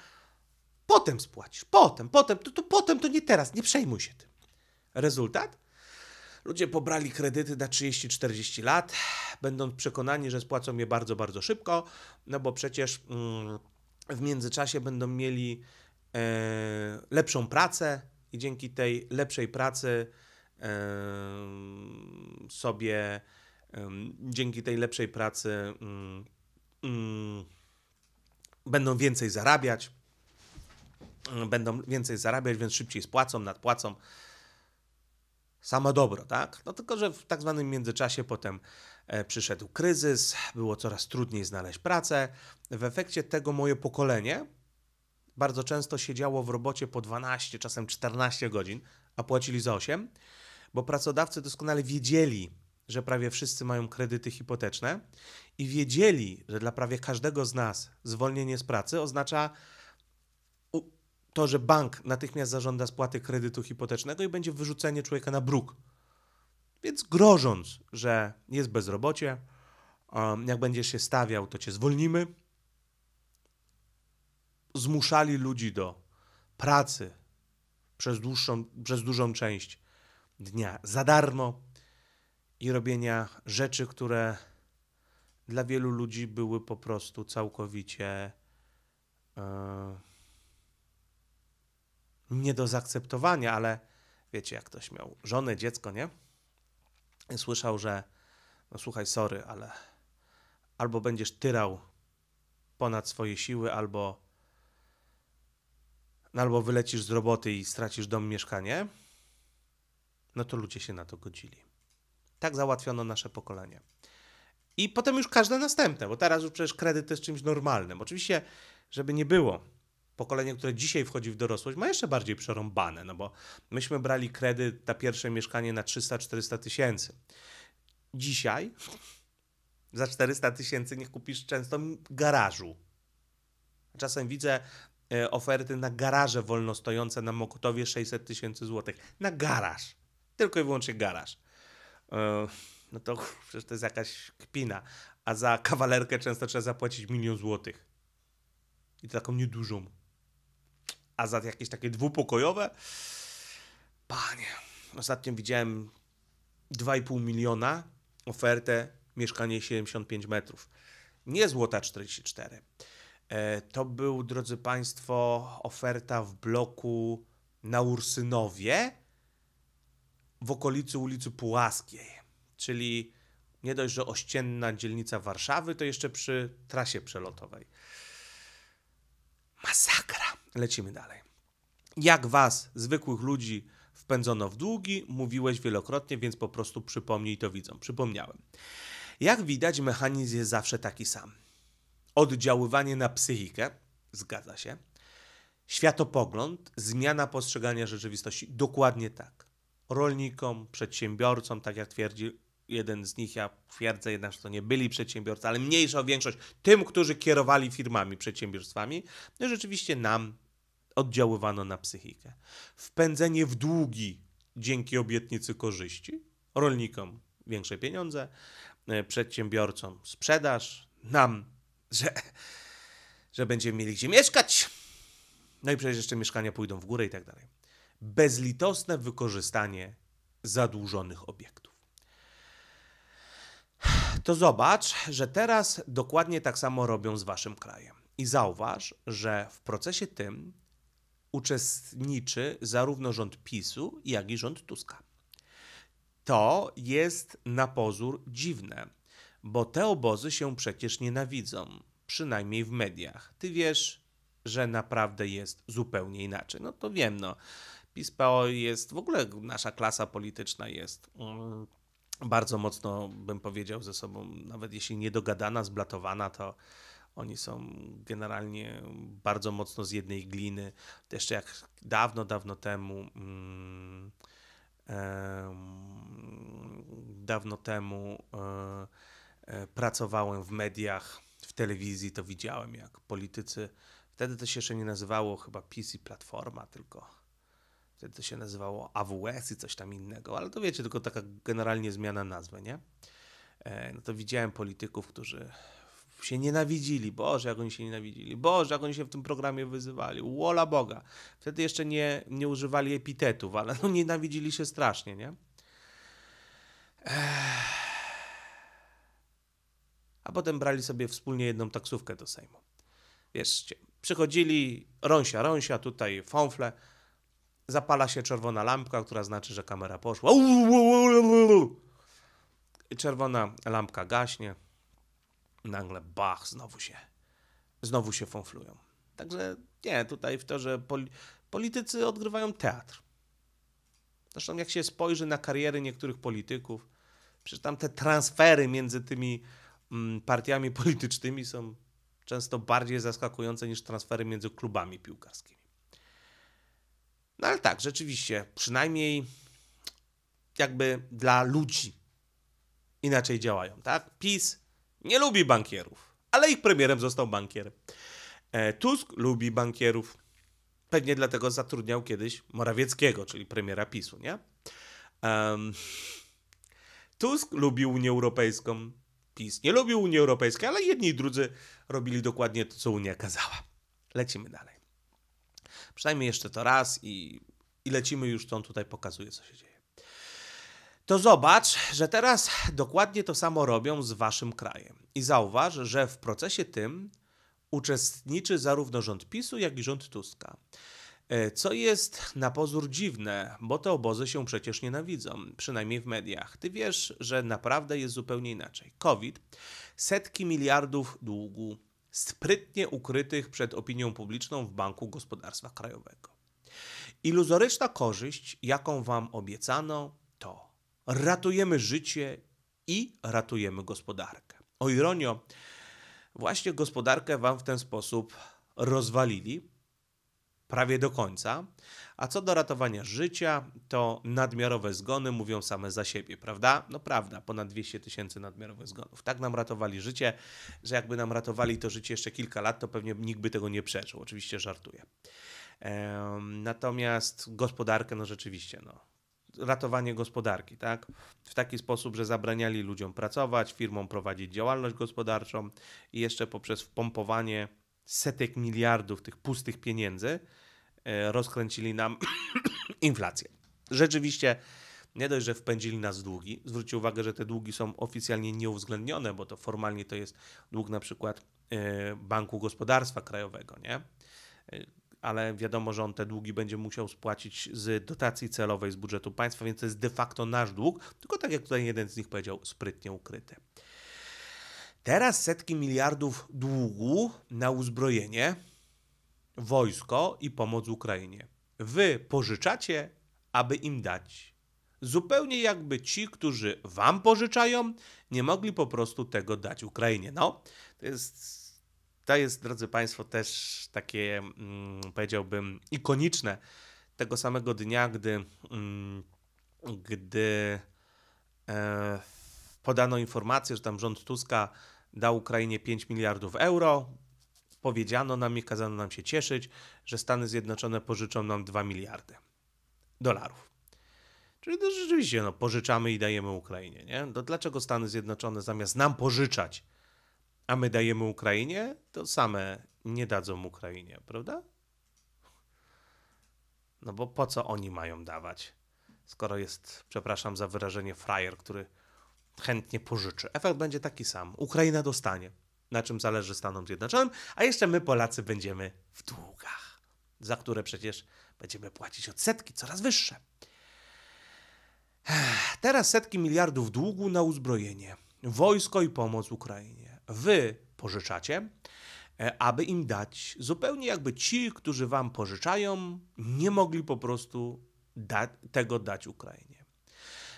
Potem spłacisz, potem, potem, to, to potem to nie teraz, nie przejmuj się tym. Rezultat? Ludzie pobrali kredyty na 30-40 lat, będąc przekonani, że spłacą je bardzo, bardzo szybko, no bo przecież mm, w międzyczasie będą mieli e, lepszą pracę i dzięki tej lepszej pracy sobie dzięki tej lepszej pracy mm, mm, będą więcej zarabiać, będą więcej zarabiać, więc szybciej spłacą, nadpłacą. Samo dobro, tak? No tylko, że w tak zwanym międzyczasie potem e, przyszedł kryzys, było coraz trudniej znaleźć pracę. W efekcie tego moje pokolenie bardzo często siedziało w robocie po 12, czasem 14 godzin, a płacili za 8 bo pracodawcy doskonale wiedzieli, że prawie wszyscy mają kredyty hipoteczne i wiedzieli, że dla prawie każdego z nas zwolnienie z pracy oznacza to, że bank natychmiast zażąda spłaty kredytu hipotecznego i będzie wyrzucenie człowieka na bruk. Więc grożąc, że jest bezrobocie, um, jak będziesz się stawiał, to cię zwolnimy, zmuszali ludzi do pracy przez, dłuższą, przez dużą część dnia za darmo i robienia rzeczy, które dla wielu ludzi były po prostu całkowicie yy, nie do zaakceptowania, ale wiecie, jak ktoś miał żonę, dziecko, nie? I słyszał, że no słuchaj, sorry, ale albo będziesz tyrał ponad swoje siły, albo, no albo wylecisz z roboty i stracisz dom, mieszkanie no to ludzie się na to godzili. Tak załatwiono nasze pokolenie. I potem już każde następne, bo teraz już przecież kredyt jest czymś normalnym. Oczywiście, żeby nie było, pokolenie, które dzisiaj wchodzi w dorosłość, ma jeszcze bardziej przerąbane, no bo myśmy brali kredyt na pierwsze mieszkanie na 300-400 tysięcy. Dzisiaj (laughs) za 400 tysięcy niech kupisz często garażu. Czasem widzę e, oferty na garaże wolnostojące na Mokotowie 600 tysięcy złotych. Na garaż tylko i wyłącznie garaż. E, no to (laughs) przecież to jest jakaś kpina, a za kawalerkę często trzeba zapłacić milion złotych. I to taką niedużą. A za jakieś takie dwupokojowe, panie, ostatnio widziałem 2,5 miliona ofertę mieszkanie 75 metrów. Nie złota 44. E, to był, drodzy Państwo, oferta w bloku na Ursynowie w okolicy ulicy Pułaskiej, czyli nie dość, że ościenna dzielnica Warszawy, to jeszcze przy trasie przelotowej. Masakra. Lecimy dalej. Jak was, zwykłych ludzi, wpędzono w długi, mówiłeś wielokrotnie, więc po prostu przypomnij to widzą. Przypomniałem. Jak widać, mechanizm jest zawsze taki sam. Oddziaływanie na psychikę, zgadza się. Światopogląd, zmiana postrzegania rzeczywistości, dokładnie tak rolnikom, przedsiębiorcom, tak jak twierdzi jeden z nich, ja twierdzę jednak, że to nie byli przedsiębiorcy, ale mniejsza większość, tym, którzy kierowali firmami, przedsiębiorstwami, no rzeczywiście nam oddziaływano na psychikę. Wpędzenie w długi dzięki obietnicy korzyści, rolnikom większe pieniądze, e, przedsiębiorcom sprzedaż, nam, że, że będziemy mieli gdzie mieszkać. No i przecież jeszcze mieszkania pójdą w górę i tak dalej bezlitosne wykorzystanie zadłużonych obiektów. To zobacz, że teraz dokładnie tak samo robią z waszym krajem. I zauważ, że w procesie tym uczestniczy zarówno rząd PiSu, jak i rząd Tuska. To jest na pozór dziwne, bo te obozy się przecież nienawidzą, przynajmniej w mediach. Ty wiesz, że naprawdę jest zupełnie inaczej. No to wiem, no i PO jest, w ogóle nasza klasa polityczna jest mm, bardzo mocno, bym powiedział, ze sobą, nawet jeśli niedogadana, zblatowana, to oni są generalnie bardzo mocno z jednej gliny. Też jeszcze jak dawno, dawno temu, mm, e, dawno temu e, e, pracowałem w mediach, w telewizji, to widziałem jak politycy, wtedy to się jeszcze nie nazywało chyba i Platforma, tylko Wtedy to się nazywało AWS i coś tam innego, ale to wiecie, tylko taka generalnie zmiana nazwy, nie? E, no to widziałem polityków, którzy się nienawidzili, Boże, jak oni się nienawidzili, Boże, jak oni się w tym programie wyzywali, łola Boga. Wtedy jeszcze nie, nie używali epitetów, ale no nienawidzili się strasznie, nie? E, a potem brali sobie wspólnie jedną taksówkę do Sejmu. Wieszcie, przychodzili, rąsia, rąsia, tutaj fąfle, zapala się czerwona lampka, która znaczy, że kamera poszła. Czerwona lampka gaśnie. Nagle bach, znowu się, znowu się fąflują. Także nie, tutaj w to, że pol politycy odgrywają teatr. Zresztą jak się spojrzy na kariery niektórych polityków, przecież tam te transfery między tymi mm, partiami politycznymi są często bardziej zaskakujące niż transfery między klubami piłkarskimi. No ale tak, rzeczywiście, przynajmniej jakby dla ludzi inaczej działają, tak? PiS nie lubi bankierów, ale ich premierem został bankier. E, Tusk lubi bankierów. Pewnie dlatego zatrudniał kiedyś Morawieckiego, czyli premiera PiSu, nie? Um, Tusk lubił Unię Europejską, PiS nie lubił Unii Europejskiej, ale jedni i drudzy robili dokładnie to, co Unia kazała. Lecimy dalej. Przynajmniej jeszcze to raz i, i lecimy już, to on tutaj pokazuje, co się dzieje. To zobacz, że teraz dokładnie to samo robią z waszym krajem. I zauważ, że w procesie tym uczestniczy zarówno rząd PiSu, jak i rząd Tuska. E, co jest na pozór dziwne, bo te obozy się przecież nienawidzą, przynajmniej w mediach. Ty wiesz, że naprawdę jest zupełnie inaczej. COVID, setki miliardów długu, sprytnie ukrytych przed opinią publiczną w Banku Gospodarstwa Krajowego. Iluzoryczna korzyść, jaką Wam obiecano, to ratujemy życie i ratujemy gospodarkę. O ironio, właśnie gospodarkę Wam w ten sposób rozwalili prawie do końca, a co do ratowania życia, to nadmiarowe zgony mówią same za siebie, prawda? No prawda, ponad 200 tysięcy nadmiarowych zgonów. Tak nam ratowali życie, że jakby nam ratowali to życie jeszcze kilka lat, to pewnie nikt by tego nie przeżył. Oczywiście żartuję. Natomiast gospodarkę, no rzeczywiście, no, ratowanie gospodarki, tak? W taki sposób, że zabraniali ludziom pracować, firmom prowadzić działalność gospodarczą i jeszcze poprzez wpompowanie setek miliardów tych pustych pieniędzy E, rozkręcili nam (clears throat) inflację. Rzeczywiście nie dość, że wpędzili nas w długi. Zwróćcie uwagę, że te długi są oficjalnie nieuwzględnione, bo to formalnie to jest dług na przykład e, Banku Gospodarstwa Krajowego, nie? E, ale wiadomo, że on te długi będzie musiał spłacić z dotacji celowej z budżetu państwa, więc to jest de facto nasz dług, tylko tak jak tutaj jeden z nich powiedział, sprytnie ukryty. Teraz setki miliardów długu na uzbrojenie, wojsko i pomoc Ukrainie. Wy pożyczacie, aby im dać. Zupełnie jakby ci, którzy wam pożyczają, nie mogli po prostu tego dać Ukrainie. No, to jest, to jest drodzy Państwo, też takie, mm, powiedziałbym, ikoniczne tego samego dnia, gdy, mm, gdy e, podano informację, że tam rząd Tuska dał Ukrainie 5 miliardów euro, powiedziano nam i kazano nam się cieszyć, że Stany Zjednoczone pożyczą nam 2 miliardy dolarów. Czyli to no, rzeczywiście no, pożyczamy i dajemy Ukrainie. Nie? To dlaczego Stany Zjednoczone zamiast nam pożyczać, a my dajemy Ukrainie, to same nie dadzą Ukrainie, prawda? No bo po co oni mają dawać, skoro jest, przepraszam za wyrażenie, frajer, który chętnie pożyczy. Efekt będzie taki sam. Ukraina dostanie na czym zależy Stanom Zjednoczonym, a jeszcze my Polacy będziemy w długach, za które przecież będziemy płacić odsetki coraz wyższe. Teraz setki miliardów długu na uzbrojenie, wojsko i pomoc Ukrainie. Wy pożyczacie, e, aby im dać, zupełnie jakby ci, którzy wam pożyczają, nie mogli po prostu da tego dać Ukrainie.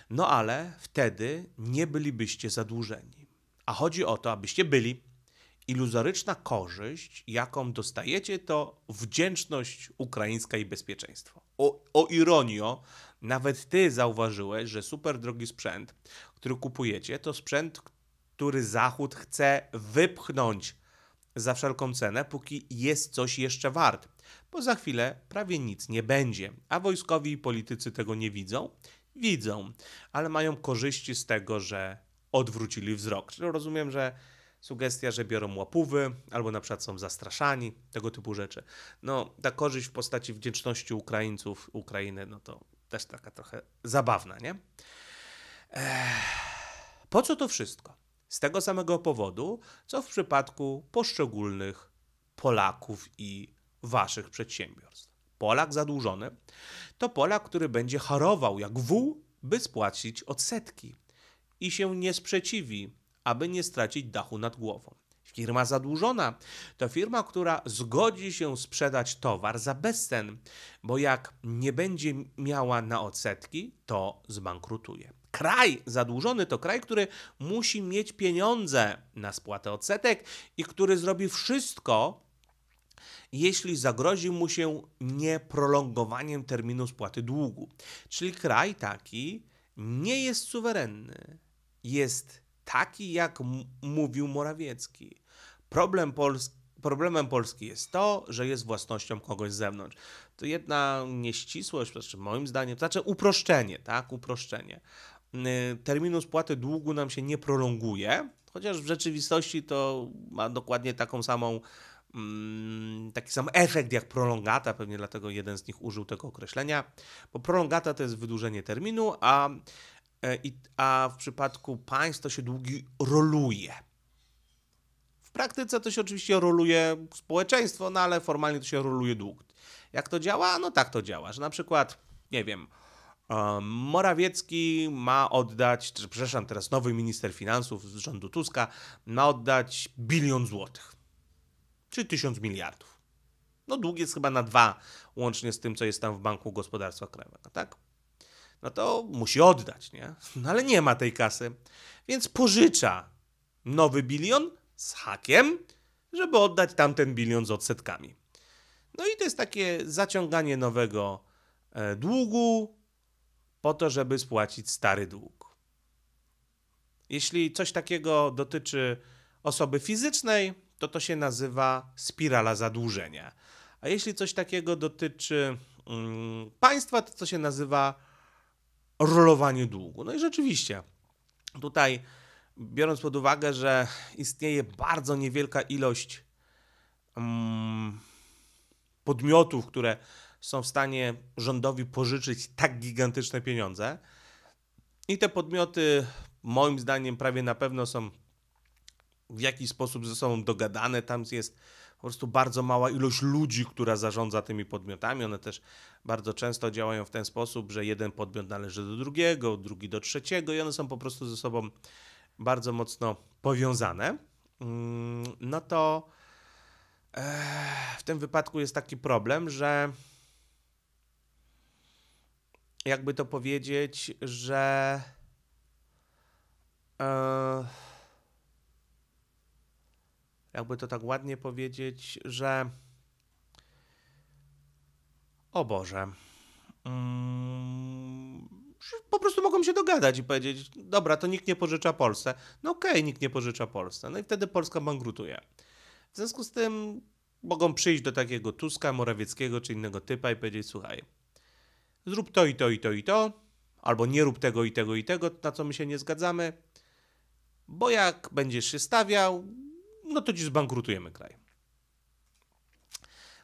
No ale wtedy nie bylibyście zadłużeni. A chodzi o to, abyście byli, iluzoryczna korzyść, jaką dostajecie, to wdzięczność ukraińska i bezpieczeństwo. O, o ironio, nawet ty zauważyłeś, że super drogi sprzęt, który kupujecie, to sprzęt, który Zachód chce wypchnąć za wszelką cenę, póki jest coś jeszcze wart. Bo za chwilę prawie nic nie będzie, a wojskowi i politycy tego nie widzą. Widzą, ale mają korzyści z tego, że odwrócili wzrok. Czyli rozumiem, że sugestia, że biorą łapówy, albo na przykład są zastraszani, tego typu rzeczy. No, ta korzyść w postaci wdzięczności Ukraińców, Ukrainy, no to też taka trochę zabawna, nie? Po co to wszystko? Z tego samego powodu, co w przypadku poszczególnych Polaków i waszych przedsiębiorstw. Polak zadłużony to Polak, który będzie harował jak wół, by spłacić odsetki i się nie sprzeciwi aby nie stracić dachu nad głową. Firma zadłużona to firma, która zgodzi się sprzedać towar za bezcen, bo jak nie będzie miała na odsetki, to zbankrutuje. Kraj zadłużony to kraj, który musi mieć pieniądze na spłatę odsetek i który zrobi wszystko, jeśli zagrozi mu się nieprolongowaniem terminu spłaty długu. Czyli kraj taki nie jest suwerenny, jest taki, jak mówił Morawiecki. Problem Polski problemem Polski jest to, że jest własnością kogoś z zewnątrz. To jedna nieścisłość, znaczy moim zdaniem, to znaczy uproszczenie, tak, uproszczenie. Terminu spłaty długu nam się nie prolonguje, chociaż w rzeczywistości to ma dokładnie taką samą mm, taki sam efekt jak prolongata, pewnie dlatego jeden z nich użył tego określenia, bo prolongata to jest wydłużenie terminu, a E, a w przypadku państw to się długi roluje. W praktyce to się oczywiście roluje społeczeństwo, no ale formalnie to się roluje dług. Jak to działa? No tak to działa, że na przykład, nie wiem, e, Morawiecki ma oddać, przepraszam, teraz nowy minister finansów z rządu Tuska ma oddać bilion złotych, czy tysiąc miliardów. No dług jest chyba na dwa, łącznie z tym, co jest tam w Banku Gospodarstwa Krajowego, tak? no to musi oddać, nie? No ale nie ma tej kasy, więc pożycza nowy bilion z hakiem, żeby oddać tamten bilion z odsetkami. No i to jest takie zaciąganie nowego e, długu po to, żeby spłacić stary dług. Jeśli coś takiego dotyczy osoby fizycznej, to to się nazywa spirala zadłużenia. A jeśli coś takiego dotyczy mm, państwa, to to się nazywa rolowanie długu. No i rzeczywiście, tutaj biorąc pod uwagę, że istnieje bardzo niewielka ilość mm, podmiotów, które są w stanie rządowi pożyczyć tak gigantyczne pieniądze, i te podmioty, moim zdaniem, prawie na pewno są w jakiś sposób ze sobą dogadane. Tam jest po prostu bardzo mała ilość ludzi, która zarządza tymi podmiotami. One też bardzo często działają w ten sposób, że jeden podmiot należy do drugiego, drugi do trzeciego i one są po prostu ze sobą bardzo mocno powiązane. Mm, no to e, w tym wypadku jest taki problem, że jakby to powiedzieć, że. Yy jakby to tak ładnie powiedzieć, że o Boże. Mm, po prostu mogą się dogadać i powiedzieć, dobra, to nikt nie pożycza Polsce. No okej, okay, nikt nie pożycza Polsce. No i wtedy Polska bankrutuje. W związku z tym mogą przyjść do takiego Tuska, Morawieckiego czy innego typa i powiedzieć, słuchaj, zrób to i to i to i to, albo nie rób tego i tego i tego, na co my się nie zgadzamy, bo jak będziesz się stawiał, no to ci zbankrutujemy kraj.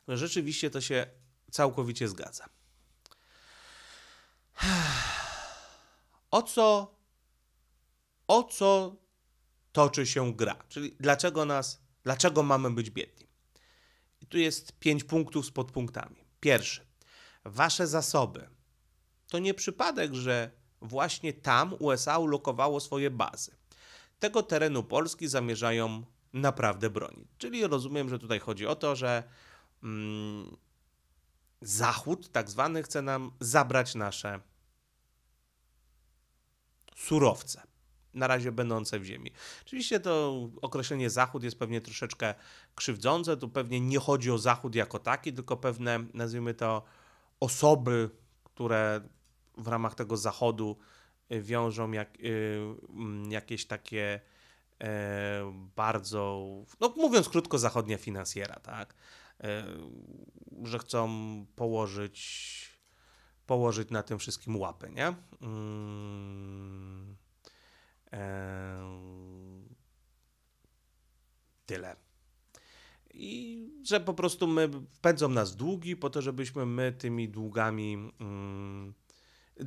No rzeczywiście to się całkowicie zgadza. O co, o co toczy się gra? Czyli dlaczego nas, dlaczego mamy być biedni? I tu jest pięć punktów z podpunktami. Pierwszy. Wasze zasoby. To nie przypadek, że właśnie tam USA ulokowało swoje bazy. Tego terenu Polski zamierzają naprawdę broni. Czyli rozumiem, że tutaj chodzi o to, że mm, Zachód, tak zwany, chce nam zabrać nasze surowce, na razie będące w ziemi. Oczywiście to określenie Zachód jest pewnie troszeczkę krzywdzące, tu pewnie nie chodzi o Zachód jako taki, tylko pewne, nazwijmy to, osoby, które w ramach tego Zachodu y, wiążą jak, y, mm, jakieś takie E, bardzo, no mówiąc krótko, zachodnia finansjera, tak? E, że chcą położyć, położyć na tym wszystkim łapy, nie? Mm, e, tyle. I że po prostu my pędzą nas długi po to, żebyśmy my tymi długami, mm,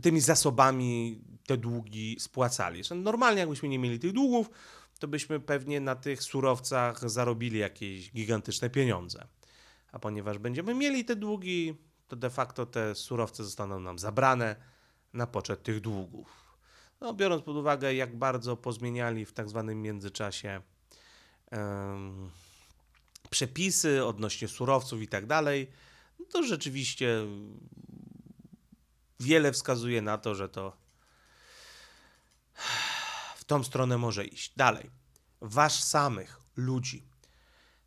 tymi zasobami te długi spłacali. normalnie jakbyśmy nie mieli tych długów, to byśmy pewnie na tych surowcach zarobili jakieś gigantyczne pieniądze. A ponieważ będziemy mieli te długi, to de facto te surowce zostaną nam zabrane na poczet tych długów. No, biorąc pod uwagę, jak bardzo pozmieniali w tak zwanym międzyczasie um, przepisy odnośnie surowców i tak dalej, no to rzeczywiście wiele wskazuje na to, że to tą stronę może iść. Dalej. Wasz samych ludzi.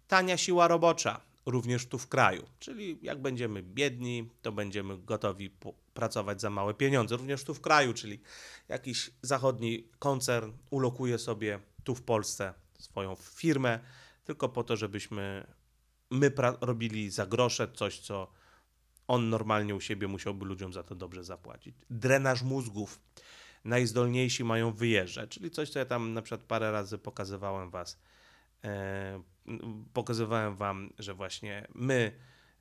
Tania siła robocza, również tu w kraju. Czyli jak będziemy biedni, to będziemy gotowi pracować za małe pieniądze. Również tu w kraju, czyli jakiś zachodni koncern ulokuje sobie tu w Polsce swoją firmę, tylko po to, żebyśmy my robili za grosze coś, co on normalnie u siebie musiałby ludziom za to dobrze zapłacić. Drenaż mózgów najzdolniejsi mają wyjeżdżać. Czyli coś, co ja tam na przykład parę razy pokazywałem was, e, pokazywałem wam, że właśnie my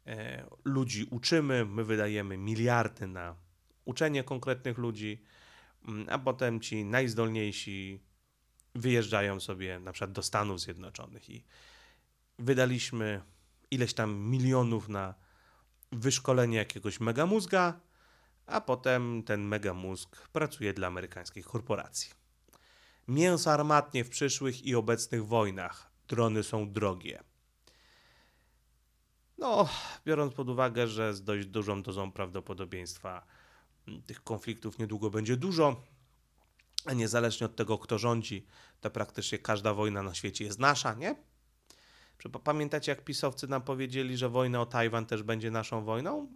e, ludzi uczymy, my wydajemy miliardy na uczenie konkretnych ludzi, mm, a potem ci najzdolniejsi wyjeżdżają sobie na przykład do Stanów Zjednoczonych i wydaliśmy ileś tam milionów na wyszkolenie jakiegoś megamózga, a potem ten mega mózg pracuje dla amerykańskich korporacji. Mięso armatnie w przyszłych i obecnych wojnach. Drony są drogie. No, biorąc pod uwagę, że z dość dużą dozą prawdopodobieństwa tych konfliktów niedługo będzie dużo, a niezależnie od tego, kto rządzi, to praktycznie każda wojna na świecie jest nasza, nie? Pamiętacie, jak pisowcy nam powiedzieli, że wojna o Tajwan też będzie naszą wojną?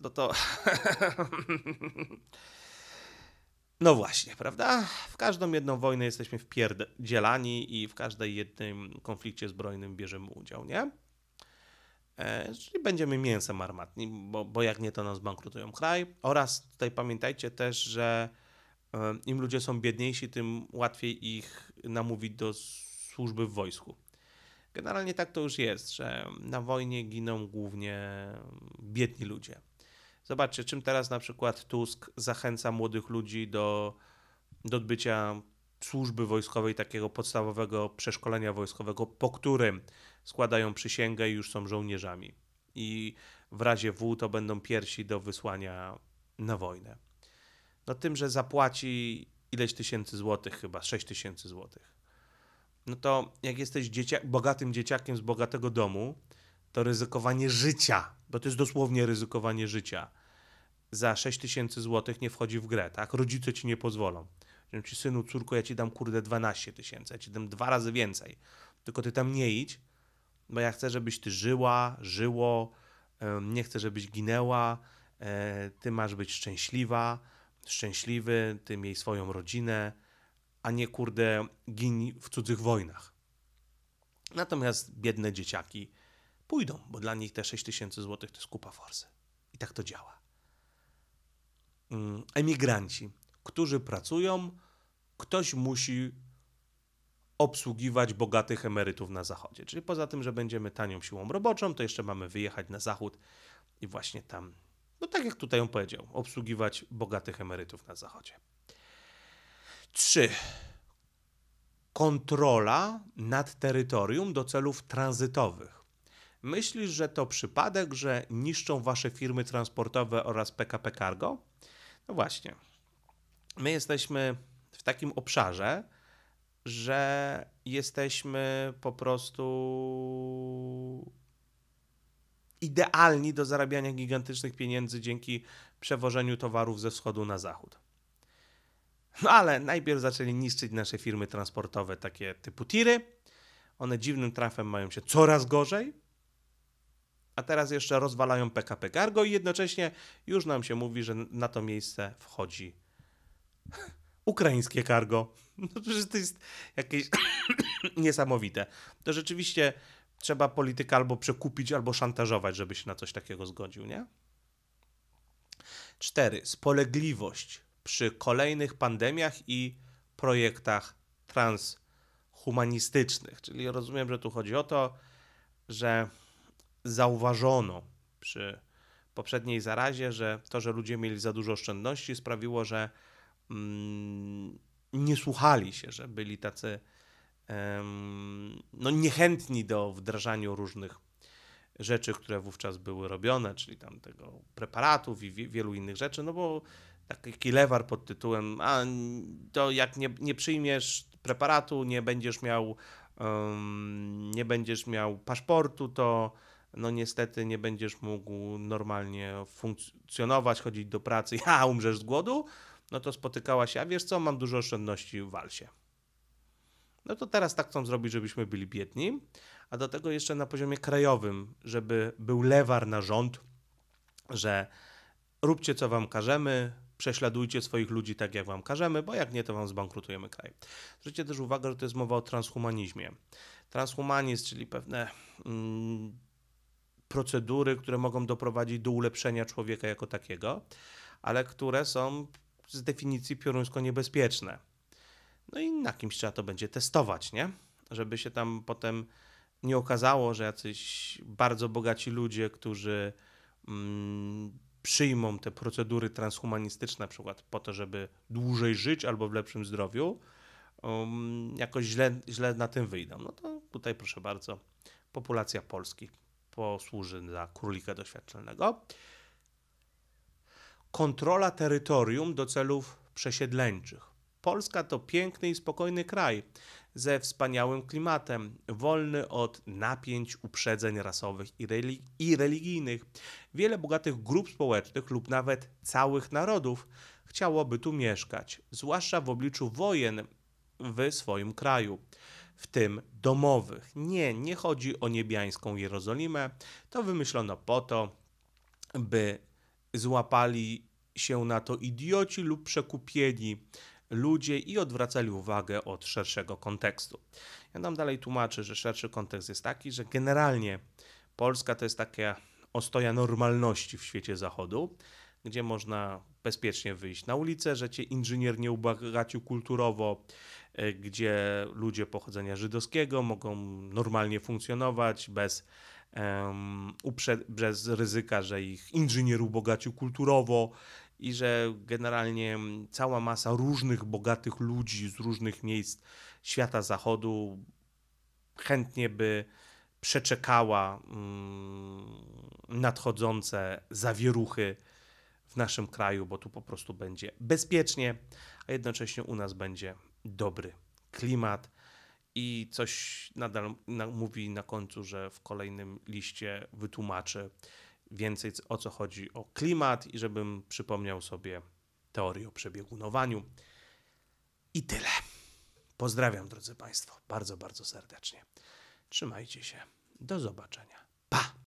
no to. (laughs) no właśnie, prawda? W każdą jedną wojnę jesteśmy wpierdzielani i w każdej jednym konflikcie zbrojnym bierzemy udział, nie? E, czyli będziemy mięsem armatnim, bo, bo jak nie, to nas bankrutują kraj. Oraz tutaj pamiętajcie też, że e, im ludzie są biedniejsi, tym łatwiej ich namówić do służby w wojsku. Generalnie tak to już jest, że na wojnie giną głównie biedni ludzie. Zobaczcie, czym teraz na przykład Tusk zachęca młodych ludzi do, do odbycia służby wojskowej, takiego podstawowego przeszkolenia wojskowego, po którym składają przysięgę i już są żołnierzami. I w razie W to będą piersi do wysłania na wojnę. No tym, że zapłaci ileś tysięcy złotych, chyba 6 tysięcy złotych. No to jak jesteś dzieciak, bogatym dzieciakiem z bogatego domu, to ryzykowanie życia, bo to jest dosłownie ryzykowanie życia, za 6 tysięcy złotych nie wchodzi w grę, tak? Rodzice ci nie pozwolą. Ci synu, córko, ja ci dam kurde 12 tysięcy, ja ci dam dwa razy więcej. Tylko ty tam nie idź, bo ja chcę, żebyś ty żyła, żyło, nie chcę, żebyś ginęła, e, ty masz być szczęśliwa, szczęśliwy, ty miej swoją rodzinę, a nie kurde gin w cudzych wojnach. Natomiast biedne dzieciaki pójdą, bo dla nich te 6 tysięcy złotych to jest kupa forsy. I tak to działa. Mm, emigranci, którzy pracują, ktoś musi obsługiwać bogatych emerytów na zachodzie. Czyli poza tym, że będziemy tanią siłą roboczą, to jeszcze mamy wyjechać na zachód i właśnie tam, no tak jak tutaj on powiedział, obsługiwać bogatych emerytów na zachodzie. Trzy. Kontrola nad terytorium do celów tranzytowych. Myślisz, że to przypadek, że niszczą wasze firmy transportowe oraz PKP Cargo? No właśnie. My jesteśmy w takim obszarze, że jesteśmy po prostu idealni do zarabiania gigantycznych pieniędzy dzięki przewożeniu towarów ze wschodu na zachód. No ale najpierw zaczęli niszczyć nasze firmy transportowe, takie typu tiry. One dziwnym trafem mają się coraz gorzej a teraz jeszcze rozwalają PKP Cargo i jednocześnie już nam się mówi, że na to miejsce wchodzi (laughs) ukraińskie cargo. (laughs) No przecież to jest jakieś (coughs) niesamowite. To rzeczywiście trzeba politykę albo przekupić, albo szantażować, żeby się na coś takiego zgodził, nie? Cztery. Spolegliwość przy kolejnych pandemiach i projektach transhumanistycznych. Czyli rozumiem, że tu chodzi o to, że zauważono przy poprzedniej zarazie, że to, że ludzie mieli za dużo oszczędności, sprawiło, że mm, nie słuchali się, że byli tacy no, niechętni do wdrażania różnych rzeczy, które wówczas były robione, czyli tam tego preparatów i wielu innych rzeczy, no bo taki lewar pod tytułem, a to jak nie, nie przyjmiesz preparatu, nie będziesz miał um, nie będziesz miał paszportu, to no niestety nie będziesz mógł normalnie funkcjonować, chodzić do pracy, (laughs) a umrzesz z głodu, no to spotykała się, a wiesz co, mam dużo oszczędności w walsie. No to teraz tak chcą zrobić, żebyśmy byli biedni, a do tego jeszcze na poziomie krajowym, żeby był lewar na rząd, że róbcie co wam każemy, prześladujcie swoich ludzi tak jak wam każemy, bo jak nie to wam zbankrutujemy kraj. Zwróćcie też uwagę, że to jest mowa o transhumanizmie. Transhumanizm, czyli pewne mm, procedury, które mogą doprowadzić do ulepszenia człowieka jako takiego, ale które są z definicji pioruńsko niebezpieczne. No i na kimś trzeba to będzie testować, nie? Żeby się tam potem nie okazało, że jacyś bardzo bogaci ludzie, którzy mm, przyjmą te procedury transhumanistyczne, na przykład po to, żeby dłużej żyć albo w lepszym zdrowiu, um, jakoś źle, źle na tym wyjdą. No to tutaj proszę bardzo, populacja Polski posłuży za królika doświadczalnego. Kontrola terytorium do celów przesiedleńczych. Polska to piękny i spokojny kraj ze wspaniałym klimatem, wolny od napięć, uprzedzeń rasowych i, relig i, religijnych. Wiele bogatych grup społecznych lub nawet całych narodów chciałoby tu mieszkać, zwłaszcza w obliczu wojen w swoim kraju w tym domowych. Nie, nie chodzi o niebiańską Jerozolimę. To wymyślono po to, by złapali się na to idioci lub przekupieni ludzie i odwracali uwagę od szerszego kontekstu. Ja nam dalej tłumaczę, że szerszy kontekst jest taki, że generalnie Polska to jest taka ostoja normalności w świecie zachodu, gdzie można bezpiecznie wyjść na ulicę, że cię inżynier nie ubogacił kulturowo, E, gdzie ludzie pochodzenia żydowskiego mogą normalnie funkcjonować bez, bez ryzyka, że ich inżynier ubogacił kulturowo i że generalnie cała masa różnych bogatych ludzi z różnych miejsc świata zachodu chętnie by przeczekała mm, nadchodzące zawieruchy w naszym kraju, bo tu po prostu będzie bezpiecznie, a jednocześnie u nas będzie dobry klimat i coś nadal mówi na końcu, że w kolejnym liście wytłumaczę więcej o co chodzi o klimat i żebym przypomniał sobie teorię o przebiegunowaniu. I tyle. Pozdrawiam drodzy Państwo bardzo, bardzo serdecznie. Trzymajcie się. Do zobaczenia.